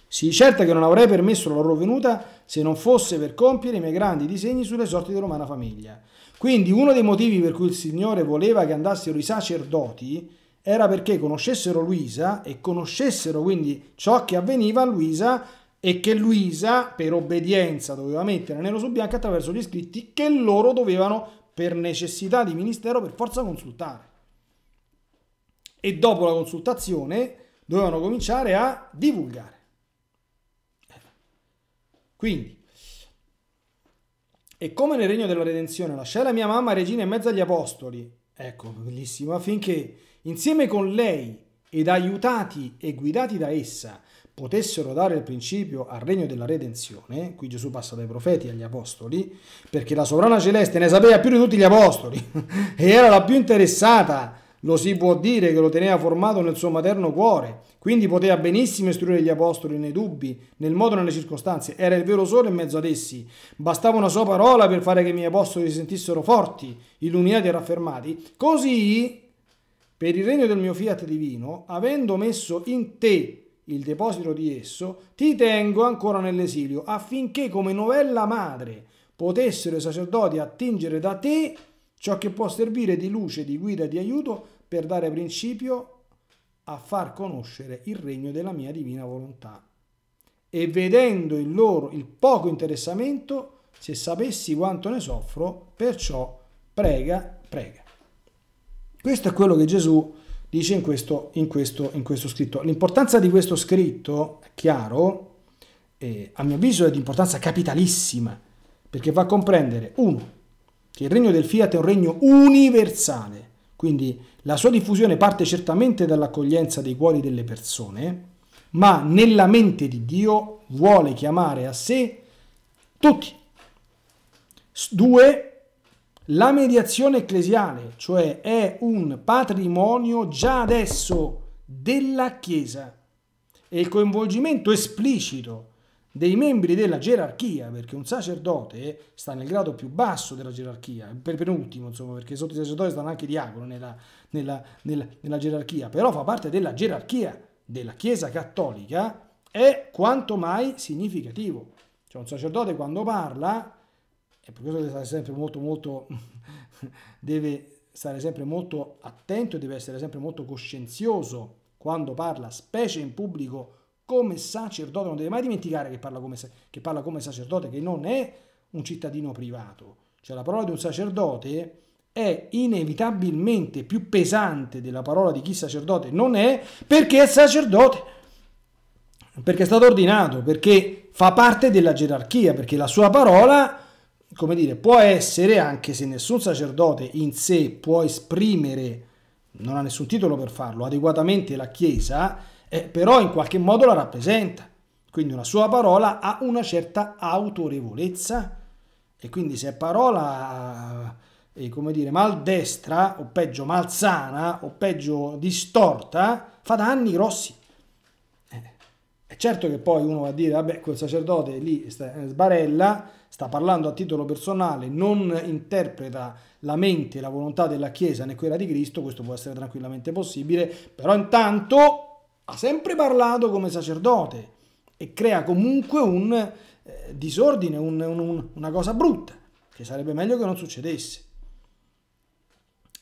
Sii certa che non avrei permesso la loro venuta se non fosse per compiere i miei grandi disegni sulle sorti dell'umana famiglia. Quindi uno dei motivi per cui il Signore voleva che andassero i sacerdoti era perché conoscessero Luisa e conoscessero quindi ciò che avveniva a Luisa e che Luisa per obbedienza doveva mettere nero su bianco attraverso gli scritti che loro dovevano per necessità di ministero per forza consultare. E dopo la consultazione dovevano cominciare a divulgare. Quindi, e come nel regno della redenzione lasciai la mia mamma regina in mezzo agli apostoli, ecco, bellissimo, affinché insieme con lei ed aiutati e guidati da essa potessero dare il principio al regno della redenzione, qui Gesù passa dai profeti agli apostoli, perché la sovrana celeste ne sapeva più di tutti gli apostoli e era la più interessata, lo si può dire, che lo teneva formato nel suo materno cuore, quindi poteva benissimo istruire gli apostoli nei dubbi, nel modo e nelle circostanze, era il vero sole in mezzo ad essi, bastava una sua parola per fare che i miei apostoli si sentissero forti, illuminati e raffermati, così per il regno del mio fiat divino, avendo messo in te il deposito di esso, ti tengo ancora nell'esilio, affinché come novella madre potessero i sacerdoti attingere da te ciò che può servire di luce, di guida, di aiuto per dare principio a far conoscere il regno della mia divina volontà. E vedendo il loro il poco interessamento, se sapessi quanto ne soffro, perciò prega, prega. Questo è quello che Gesù dice in questo, in questo, in questo scritto. L'importanza di questo scritto, è chiaro, eh, a mio avviso è di importanza capitalissima, perché va a comprendere, uno, che il regno del fiat è un regno universale, quindi la sua diffusione parte certamente dall'accoglienza dei cuori delle persone, ma nella mente di Dio vuole chiamare a sé tutti. Due, la mediazione ecclesiale, cioè, è un patrimonio già adesso della Chiesa e il coinvolgimento esplicito dei membri della gerarchia, perché un sacerdote sta nel grado più basso della gerarchia, per penultimo insomma, perché sotto i sacerdoti stanno anche i diaconi nella, nella, nella, nella gerarchia, però fa parte della gerarchia della Chiesa Cattolica, è quanto mai significativo. Cioè un sacerdote quando parla e per questo deve stare sempre molto molto deve stare sempre molto attento e deve essere sempre molto coscienzioso quando parla, specie in pubblico come sacerdote, non deve mai dimenticare che parla come, che parla come sacerdote, che non è un cittadino privato. Cioè la parola di un sacerdote è inevitabilmente più pesante della parola di chi sacerdote non è perché è sacerdote, perché è stato ordinato, perché fa parte della gerarchia, perché la sua parola è come dire, può essere, anche se nessun sacerdote in sé può esprimere, non ha nessun titolo per farlo, adeguatamente la Chiesa, eh, però in qualche modo la rappresenta. Quindi una sua parola ha una certa autorevolezza e quindi se è parola, eh, eh come dire, maldestra o peggio malsana o peggio distorta, fa danni grossi. È certo che poi uno va a dire, vabbè, quel sacerdote lì eh, sbarella, sta parlando a titolo personale, non interpreta la mente, la volontà della Chiesa né quella di Cristo, questo può essere tranquillamente possibile, però intanto ha sempre parlato come sacerdote e crea comunque un eh, disordine, un, un, una cosa brutta, che sarebbe meglio che non succedesse.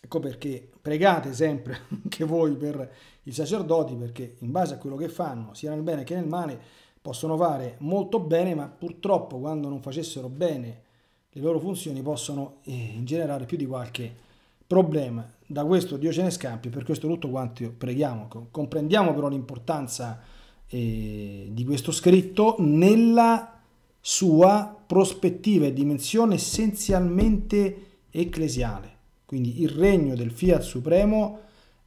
Ecco perché pregate sempre anche voi per i sacerdoti, perché in base a quello che fanno, sia nel bene che nel male, possono fare molto bene, ma purtroppo quando non facessero bene le loro funzioni possono eh, generare più di qualche problema. Da questo Dio ce ne scampi, per questo tutto quanto preghiamo. Comprendiamo però l'importanza eh, di questo scritto nella sua prospettiva e dimensione essenzialmente ecclesiale quindi il regno del Fiat Supremo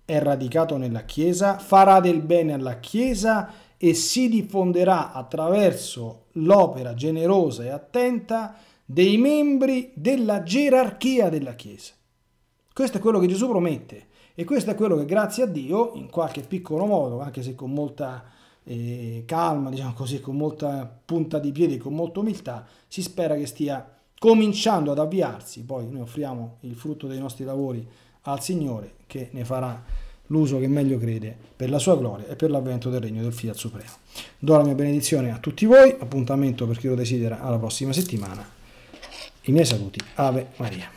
è radicato nella Chiesa, farà del bene alla Chiesa e si diffonderà attraverso l'opera generosa e attenta dei membri della gerarchia della Chiesa. Questo è quello che Gesù promette e questo è quello che grazie a Dio, in qualche piccolo modo, anche se con molta eh, calma, diciamo così, con molta punta di piedi, con molta umiltà, si spera che stia cominciando ad avviarsi, poi noi offriamo il frutto dei nostri lavori al Signore che ne farà l'uso che meglio crede per la sua gloria e per l'avvento del regno del Fiat Supremo. Do la mia benedizione a tutti voi, appuntamento per chi lo desidera alla prossima settimana. I miei saluti. Ave Maria.